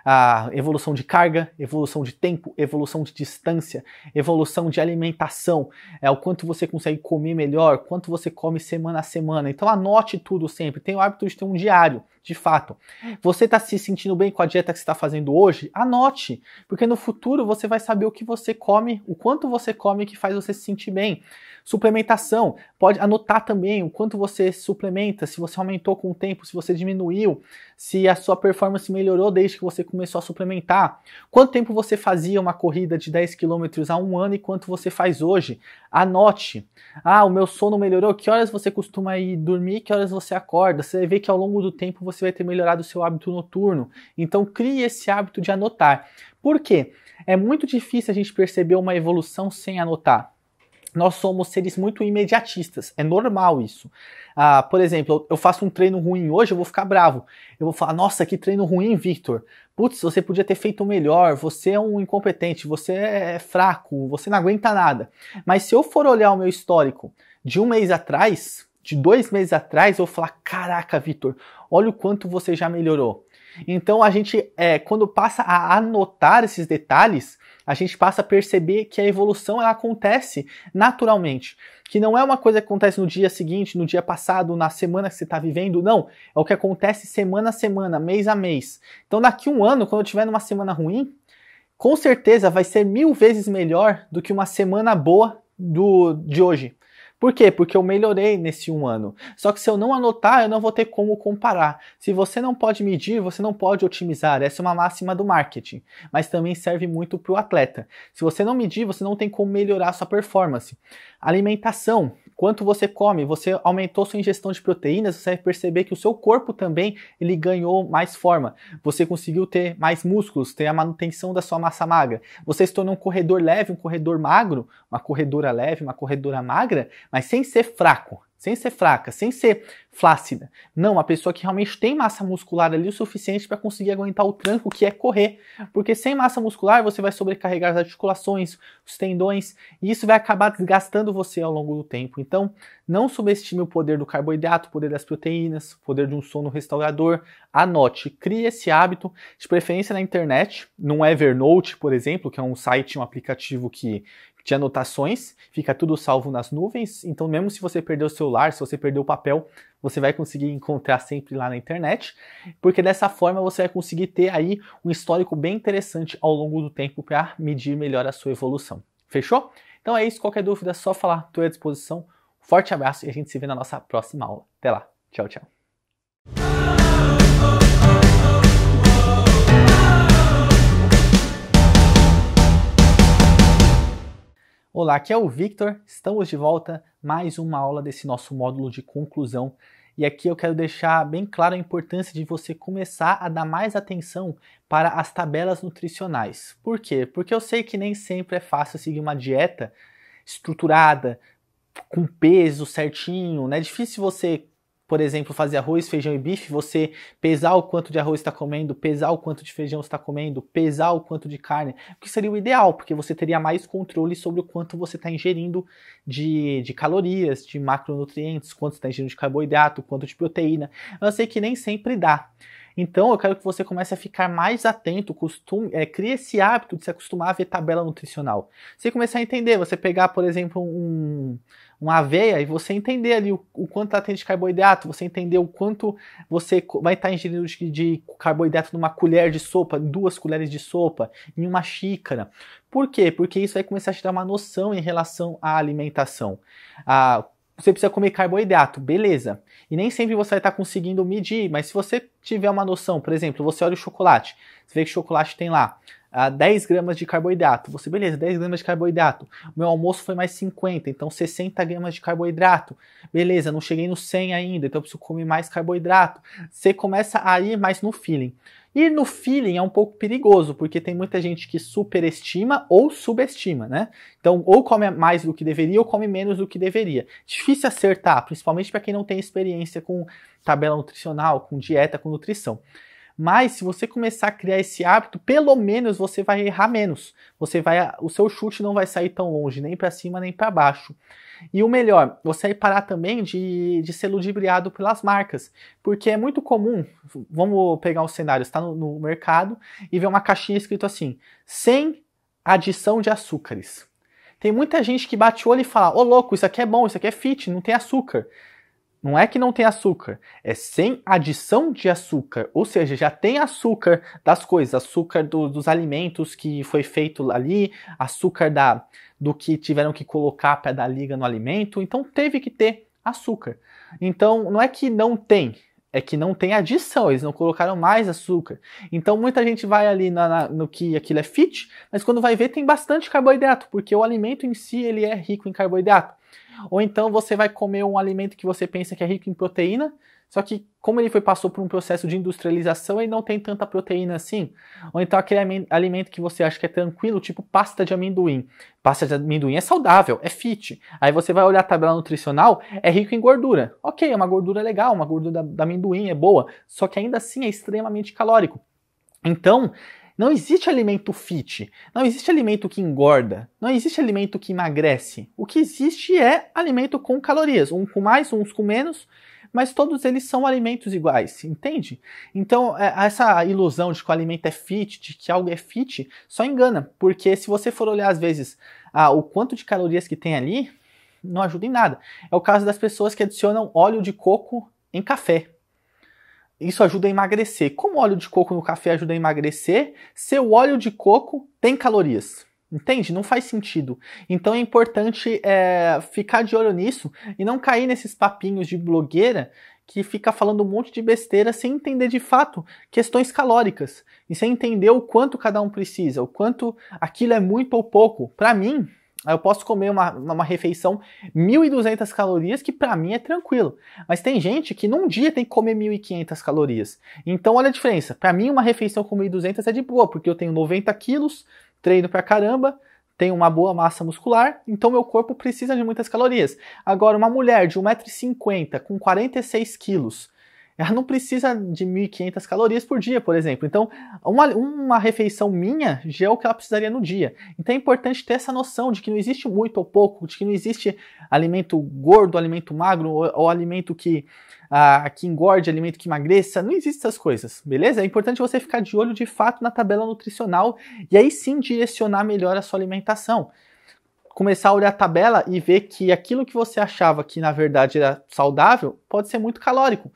a evolução de carga, evolução de tempo, evolução de distância, evolução de alimentação, é o quanto você consegue comer melhor, quanto você come semana a semana. Então anote tudo sempre, Tem o hábito de ter um diário de fato. Você está se sentindo bem com a dieta que está fazendo hoje? Anote, porque no futuro você vai saber o que você come, o quanto você come que faz você se sentir bem. Suplementação, pode anotar também o quanto você suplementa, se você aumentou com o tempo, se você diminuiu, se a sua performance melhorou desde que você começou a suplementar. Quanto tempo você fazia uma corrida de 10 km há um ano e quanto você faz hoje? Anote. Ah, o meu sono melhorou. Que horas você costuma ir dormir? Que horas você acorda? Você vê que ao longo do tempo você vai ter melhorado o seu hábito noturno. Então crie esse hábito de anotar. Por quê? É muito difícil a gente perceber uma evolução sem anotar. Nós somos seres muito imediatistas, é normal isso. Ah, por exemplo, eu faço um treino ruim hoje, eu vou ficar bravo. Eu vou falar, nossa, que treino ruim, Victor. Putz, você podia ter feito melhor, você é um incompetente, você é, é fraco, você não aguenta nada. Mas se eu for olhar o meu histórico de um mês atrás, de dois meses atrás, eu vou falar: caraca, Vitor, olha o quanto você já melhorou. Então a gente, é, quando passa a anotar esses detalhes, a gente passa a perceber que a evolução ela acontece naturalmente. Que não é uma coisa que acontece no dia seguinte, no dia passado, na semana que você está vivendo, não. É o que acontece semana a semana, mês a mês. Então daqui um ano, quando eu tiver numa semana ruim, com certeza vai ser mil vezes melhor do que uma semana boa do, de hoje. Por quê? Porque eu melhorei nesse um ano. Só que se eu não anotar, eu não vou ter como comparar. Se você não pode medir, você não pode otimizar. Essa é uma máxima do marketing, mas também serve muito para o atleta. Se você não medir, você não tem como melhorar sua performance. Alimentação quanto você come, você aumentou sua ingestão de proteínas, você vai perceber que o seu corpo também ele ganhou mais forma. Você conseguiu ter mais músculos, ter a manutenção da sua massa magra. Você se tornou um corredor leve, um corredor magro, uma corredora leve, uma corredora magra, mas sem ser fraco sem ser fraca, sem ser flácida. Não, a pessoa que realmente tem massa muscular ali o suficiente para conseguir aguentar o tranco que é correr, porque sem massa muscular você vai sobrecarregar as articulações, os tendões, e isso vai acabar desgastando você ao longo do tempo. Então, não subestime o poder do carboidrato, o poder das proteínas, o poder de um sono restaurador. Anote, crie esse hábito, de preferência na internet, num é Evernote, por exemplo, que é um site, um aplicativo que de anotações, fica tudo salvo nas nuvens, então mesmo se você perdeu o celular, se você perdeu o papel, você vai conseguir encontrar sempre lá na internet, porque dessa forma você vai conseguir ter aí um histórico bem interessante ao longo do tempo para medir melhor a sua evolução. Fechou? Então é isso, qualquer dúvida é só falar, estou à disposição. Forte abraço e a gente se vê na nossa próxima aula. Até lá. Tchau, tchau. Olá, aqui é o Victor. Estamos de volta mais uma aula desse nosso módulo de conclusão. E aqui eu quero deixar bem claro a importância de você começar a dar mais atenção para as tabelas nutricionais. Por quê? Porque eu sei que nem sempre é fácil seguir uma dieta estruturada, com peso certinho, né? É difícil você por exemplo, fazer arroz, feijão e bife, você pesar o quanto de arroz está comendo, pesar o quanto de feijão está comendo, pesar o quanto de carne, o que seria o ideal, porque você teria mais controle sobre o quanto você está ingerindo de, de calorias, de macronutrientes, quanto está ingerindo de carboidrato, quanto de proteína. Eu sei que nem sempre dá. Então eu quero que você comece a ficar mais atento, costume, é, crie esse hábito de se acostumar a ver tabela nutricional. Você começar a entender, você pegar, por exemplo, um, uma aveia e você entender ali o, o quanto ela tem de carboidrato, você entender o quanto você vai estar ingerindo de, de carboidrato numa colher de sopa, duas colheres de sopa, em uma xícara. Por quê? Porque isso vai começar a te dar uma noção em relação à alimentação. A você precisa comer carboidrato, beleza. E nem sempre você vai estar tá conseguindo medir, mas se você tiver uma noção, por exemplo, você olha o chocolate, você vê que o chocolate tem lá ah, 10 gramas de carboidrato. Você, beleza, 10 gramas de carboidrato. Meu almoço foi mais 50, então 60 gramas de carboidrato. Beleza, não cheguei no 100 ainda, então preciso comer mais carboidrato. Você começa a ir mais no feeling. E no feeling é um pouco perigoso, porque tem muita gente que superestima ou subestima, né? Então, ou come mais do que deveria ou come menos do que deveria. Difícil acertar, principalmente para quem não tem experiência com tabela nutricional, com dieta, com nutrição. Mas se você começar a criar esse hábito, pelo menos você vai errar menos. Você vai, o seu chute não vai sair tão longe, nem para cima nem para baixo. E o melhor, você vai parar também de, de ser ludibriado pelas marcas, porque é muito comum. Vamos pegar um cenário, está no, no mercado e vê uma caixinha escrito assim: sem adição de açúcares. Tem muita gente que bate o olho e fala: Ô oh, louco, isso aqui é bom, isso aqui é fit, não tem açúcar. Não é que não tem açúcar, é sem adição de açúcar, ou seja, já tem açúcar das coisas, açúcar do, dos alimentos que foi feito ali, açúcar da, do que tiveram que colocar para dar liga no alimento, então teve que ter açúcar. Então não é que não tem, é que não tem adição, eles não colocaram mais açúcar. Então muita gente vai ali na, na, no que aquilo é fit, mas quando vai ver tem bastante carboidrato, porque o alimento em si ele é rico em carboidrato. Ou então você vai comer um alimento que você pensa que é rico em proteína, só que como ele foi passou por um processo de industrialização, ele não tem tanta proteína assim. Ou então aquele alimento que você acha que é tranquilo, tipo pasta de amendoim. Pasta de amendoim é saudável, é fit. Aí você vai olhar a tabela nutricional, é rico em gordura. Ok, é uma gordura legal, uma gordura da, da amendoim é boa, só que ainda assim é extremamente calórico. Então, não existe alimento fit, não existe alimento que engorda, não existe alimento que emagrece. O que existe é alimento com calorias, um com mais, uns com menos, mas todos eles são alimentos iguais, entende? Então, é, essa ilusão de que o alimento é fit, de que algo é fit, só engana, porque se você for olhar às vezes ah, o quanto de calorias que tem ali, não ajuda em nada. É o caso das pessoas que adicionam óleo de coco em café. Isso ajuda a emagrecer. Como óleo de coco no café ajuda a emagrecer, seu óleo de coco tem calorias. Entende? Não faz sentido. Então é importante é, ficar de olho nisso e não cair nesses papinhos de blogueira que fica falando um monte de besteira sem entender de fato questões calóricas e sem entender o quanto cada um precisa, o quanto aquilo é muito ou pouco. Para mim, eu posso comer uma, uma refeição 1.200 calorias, que para mim é tranquilo. Mas tem gente que num dia tem que comer 1.500 calorias. Então olha a diferença. Para mim, uma refeição com 1.200 é de boa, porque eu tenho 90 quilos, treino pra caramba, tenho uma boa massa muscular, então meu corpo precisa de muitas calorias. Agora, uma mulher de 1,50m com 46 quilos ela não precisa de 1.500 calorias por dia, por exemplo. Então, uma, uma refeição minha já é o que ela precisaria no dia. Então, é importante ter essa noção de que não existe muito ou pouco, de que não existe alimento gordo, alimento magro, ou, ou alimento que, ah, que engorde, alimento que emagreça. Não existem essas coisas, beleza? É importante você ficar de olho de fato na tabela nutricional e aí sim direcionar melhor a sua alimentação começar a olhar a tabela e ver que aquilo que você achava que na verdade era saudável pode ser muito calórico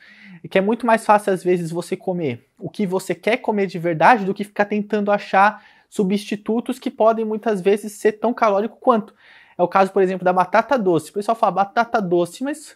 e que é muito mais fácil às vezes você comer o que você quer comer de verdade do que ficar tentando achar substitutos que podem muitas vezes ser tão calórico quanto. É o caso, por exemplo, da batata doce. O pessoal fala batata doce, mas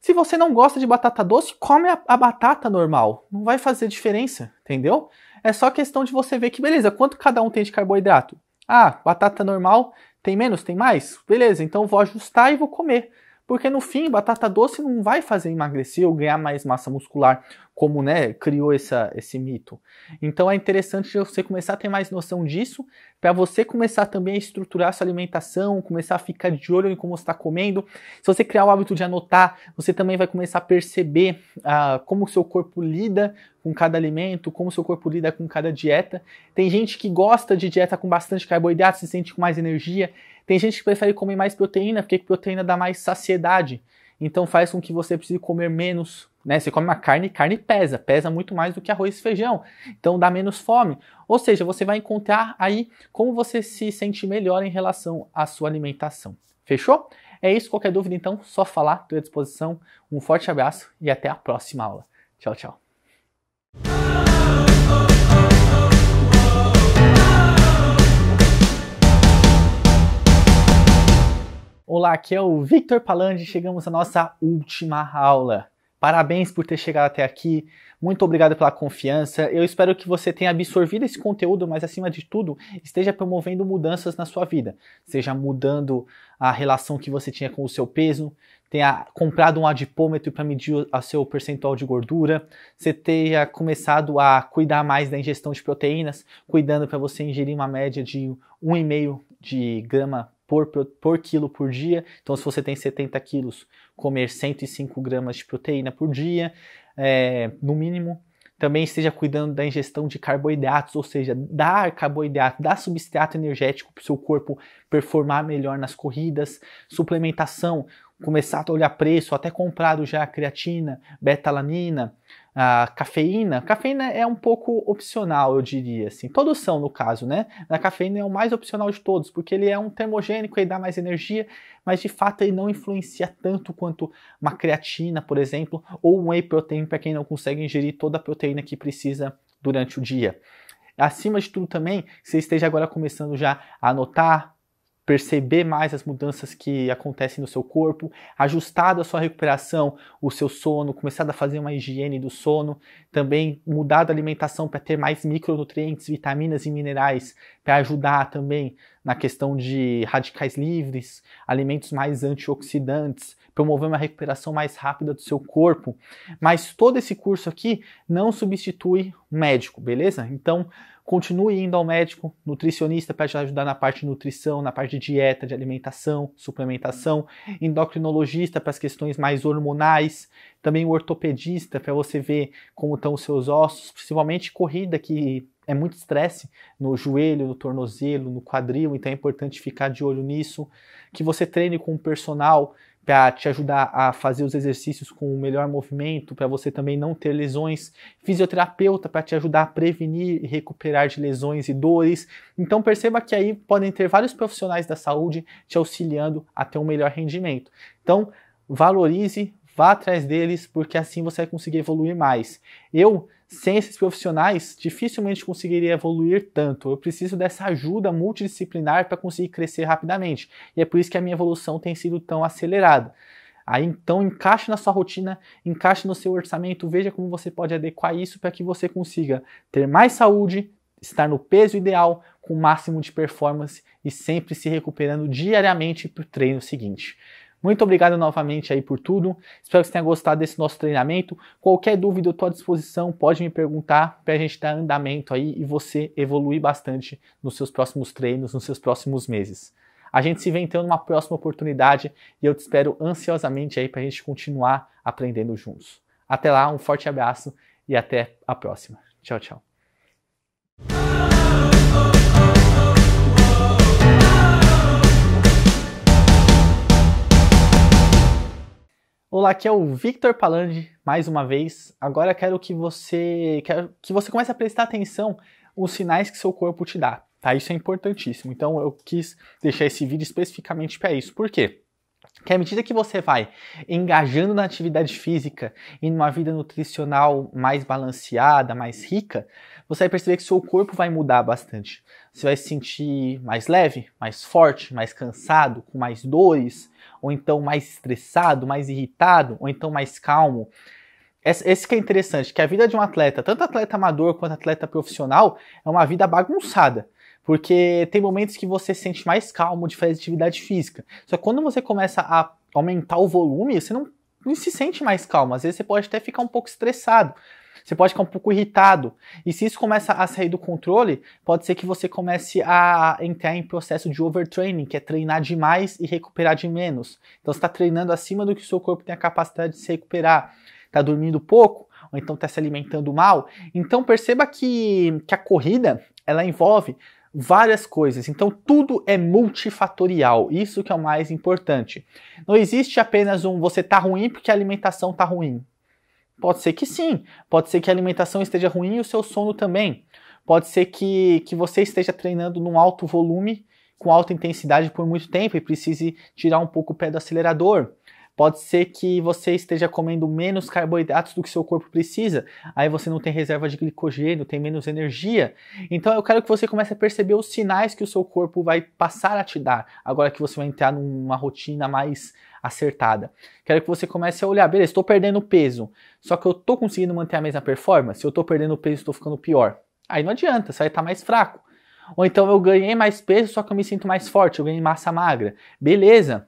se você não gosta de batata doce, come a, a batata normal. Não vai fazer diferença, entendeu? É só questão de você ver que, beleza, quanto cada um tem de carboidrato? Ah, batata normal tem menos, tem mais? Beleza, então vou ajustar e vou comer. Porque no fim, batata doce não vai fazer emagrecer ou ganhar mais massa muscular, como né, criou essa, esse mito. Então é interessante você começar a ter mais noção disso, para você começar também a estruturar a sua alimentação, começar a ficar de olho em como está comendo. Se você criar o hábito de anotar, você também vai começar a perceber ah, como o seu corpo lida com cada alimento, como o seu corpo lida com cada dieta. Tem gente que gosta de dieta com bastante carboidrato, se sente com mais energia. Tem gente que prefere comer mais proteína, porque proteína dá mais saciedade. Então faz com que você precise comer menos, né? Você come uma carne, carne pesa, pesa muito mais do que arroz e feijão. Então dá menos fome. Ou seja, você vai encontrar aí como você se sente melhor em relação à sua alimentação. Fechou? É isso, qualquer dúvida então, só falar, estou à disposição. Um forte abraço e até a próxima aula. Tchau, tchau. Olá, aqui é o Victor Palange e chegamos à nossa última aula. Parabéns por ter chegado até aqui. Muito obrigado pela confiança. Eu espero que você tenha absorvido esse conteúdo, mas acima de tudo, esteja promovendo mudanças na sua vida. Seja mudando a relação que você tinha com o seu peso, tenha comprado um adipômetro para medir o seu percentual de gordura, você tenha começado a cuidar mais da ingestão de proteínas, cuidando para você ingerir uma média de 1,5 de grama por, por quilo por dia. Então, se você tem 70 quilos, comer 105 gramas de proteína por dia, é, no mínimo. Também esteja cuidando da ingestão de carboidratos, ou seja, dar carboidrato, dar substrato energético para o seu corpo performar melhor nas corridas. Suplementação, começar a olhar preço, até comprado já creatina, betalamina a cafeína. Cafeína é um pouco opcional, eu diria, assim. Todos são, no caso, né? A cafeína é o mais opcional de todos, porque ele é um termogênico, e dá mais energia, mas de fato ele não influencia tanto quanto uma creatina, por exemplo, ou um whey protein para quem não consegue ingerir toda a proteína que precisa durante o dia. Acima de tudo também, se esteja agora começando já a anotar perceber mais as mudanças que acontecem no seu corpo, ajustado a sua recuperação, o seu sono, começado a fazer uma higiene do sono, também mudado a alimentação para ter mais micronutrientes, vitaminas e minerais, para ajudar também na questão de radicais livres, alimentos mais antioxidantes, promover uma recuperação mais rápida do seu corpo. Mas todo esse curso aqui não substitui um médico, beleza? Então, Continue indo ao médico, nutricionista para te ajudar na parte de nutrição, na parte de dieta, de alimentação, suplementação, endocrinologista para as questões mais hormonais, também o ortopedista para você ver como estão os seus ossos, principalmente corrida que é muito estresse no joelho, no tornozelo, no quadril, então é importante ficar de olho nisso, que você treine com um personal para te ajudar a fazer os exercícios com o melhor movimento, para você também não ter lesões, fisioterapeuta para te ajudar a prevenir e recuperar de lesões e dores. Então perceba que aí podem ter vários profissionais da saúde te auxiliando a ter um melhor rendimento. Então valorize, vá atrás deles, porque assim você vai conseguir evoluir mais. Eu sem esses profissionais, dificilmente conseguiria evoluir tanto. Eu preciso dessa ajuda multidisciplinar para conseguir crescer rapidamente. E é por isso que a minha evolução tem sido tão acelerada. Aí então encaixe na sua rotina, encaixe no seu orçamento, veja como você pode adequar isso para que você consiga ter mais saúde, estar no peso ideal, com o máximo de performance e sempre se recuperando diariamente para o treino seguinte. Muito obrigado novamente aí por tudo. Espero que você tenha gostado desse nosso treinamento. Qualquer dúvida eu estou à disposição, pode me perguntar para a gente dar andamento aí e você evoluir bastante nos seus próximos treinos, nos seus próximos meses. A gente se vê então numa próxima oportunidade e eu te espero ansiosamente aí para a gente continuar aprendendo juntos. Até lá, um forte abraço e até a próxima. Tchau, tchau. Olá, aqui é o Victor Palandi, mais uma vez. Agora quero que você quero que você comece a prestar atenção os sinais que seu corpo te dá, tá? Isso é importantíssimo. Então eu quis deixar esse vídeo especificamente para isso. Por quê? que à medida que você vai engajando na atividade física e numa vida nutricional mais balanceada, mais rica, você vai perceber que seu corpo vai mudar bastante. Você vai se sentir mais leve, mais forte, mais cansado, com mais dores, ou então mais estressado, mais irritado, ou então mais calmo. Esse que é interessante, que a vida de um atleta, tanto atleta amador quanto atleta profissional, é uma vida bagunçada. Porque tem momentos que você se sente mais calmo de fazer atividade física. Só que quando você começa a aumentar o volume, você não, não se sente mais calmo. Às vezes você pode até ficar um pouco estressado. Você pode ficar um pouco irritado. E se isso começa a sair do controle, pode ser que você comece a entrar em processo de overtraining, que é treinar demais e recuperar de menos. Então você está treinando acima do que o seu corpo tem a capacidade de se recuperar. Está dormindo pouco, ou então está se alimentando mal. Então perceba que, que a corrida ela envolve várias coisas. Então tudo é multifatorial. Isso que é o mais importante. Não existe apenas um você tá ruim porque a alimentação tá ruim. Pode ser que sim. Pode ser que a alimentação esteja ruim e o seu sono também. Pode ser que, que você esteja treinando num alto volume, com alta intensidade por muito tempo e precise tirar um pouco o pé do acelerador. Pode ser que você esteja comendo menos carboidratos do que seu corpo precisa, aí você não tem reserva de glicogênio, tem menos energia. Então eu quero que você comece a perceber os sinais que o seu corpo vai passar a te dar, agora que você vai entrar numa rotina mais acertada. Quero que você comece a olhar, beleza, estou perdendo peso, só que eu estou conseguindo manter a mesma performance, eu estou perdendo peso, estou ficando pior. Aí não adianta, você vai estar tá mais fraco. Ou então eu ganhei mais peso, só que eu me sinto mais forte, eu ganhei massa magra. Beleza.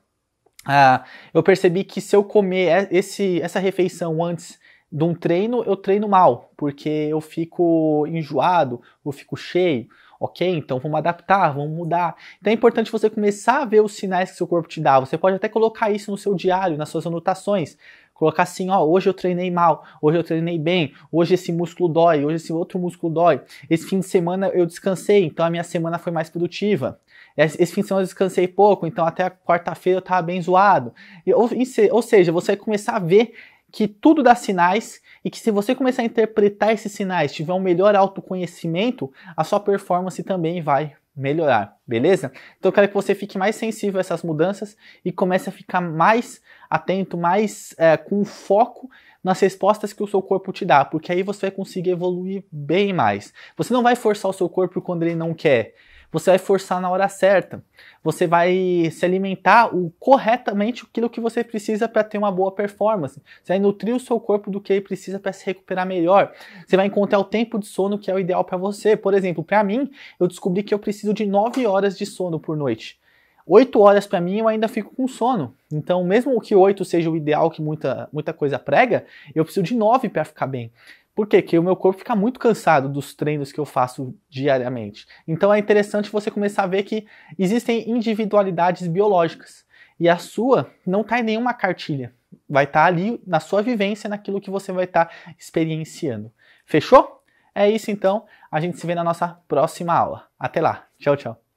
Ah, eu percebi que se eu comer esse, essa refeição antes de um treino, eu treino mal, porque eu fico enjoado, eu fico cheio. Ok, então vamos adaptar, vamos mudar. Então é importante você começar a ver os sinais que seu corpo te dá. Você pode até colocar isso no seu diário, nas suas anotações. Colocar assim, ó, hoje eu treinei mal, hoje eu treinei bem, hoje esse músculo dói, hoje esse outro músculo dói. Esse fim de semana eu descansei, então a minha semana foi mais produtiva. Esse fim de semana eu descansei pouco, então até quarta-feira eu tava bem zoado. Ou, ou seja, você vai começar a ver que tudo dá sinais e que se você começar a interpretar esses sinais, tiver um melhor autoconhecimento, a sua performance também vai melhorar, beleza? Então eu quero que você fique mais sensível a essas mudanças e comece a ficar mais atento, mais é, com foco nas respostas que o seu corpo te dá, porque aí você vai conseguir evoluir bem mais. Você não vai forçar o seu corpo quando ele não quer. Você vai forçar na hora certa. Você vai se alimentar o, corretamente aquilo que você precisa para ter uma boa performance. Você vai nutrir o seu corpo do que ele precisa para se recuperar melhor. Você vai encontrar o tempo de sono que é o ideal para você. Por exemplo, para mim, eu descobri que eu preciso de 9 horas de sono por noite. 8 horas para mim eu ainda fico com sono. Então, mesmo que 8 seja o ideal que muita, muita coisa prega, eu preciso de 9 para ficar bem. Por quê? Porque o meu corpo fica muito cansado dos treinos que eu faço diariamente. Então é interessante você começar a ver que existem individualidades biológicas. E a sua não está em nenhuma cartilha. Vai estar tá ali na sua vivência, naquilo que você vai estar tá experienciando. Fechou? É isso então. A gente se vê na nossa próxima aula. Até lá. Tchau, tchau.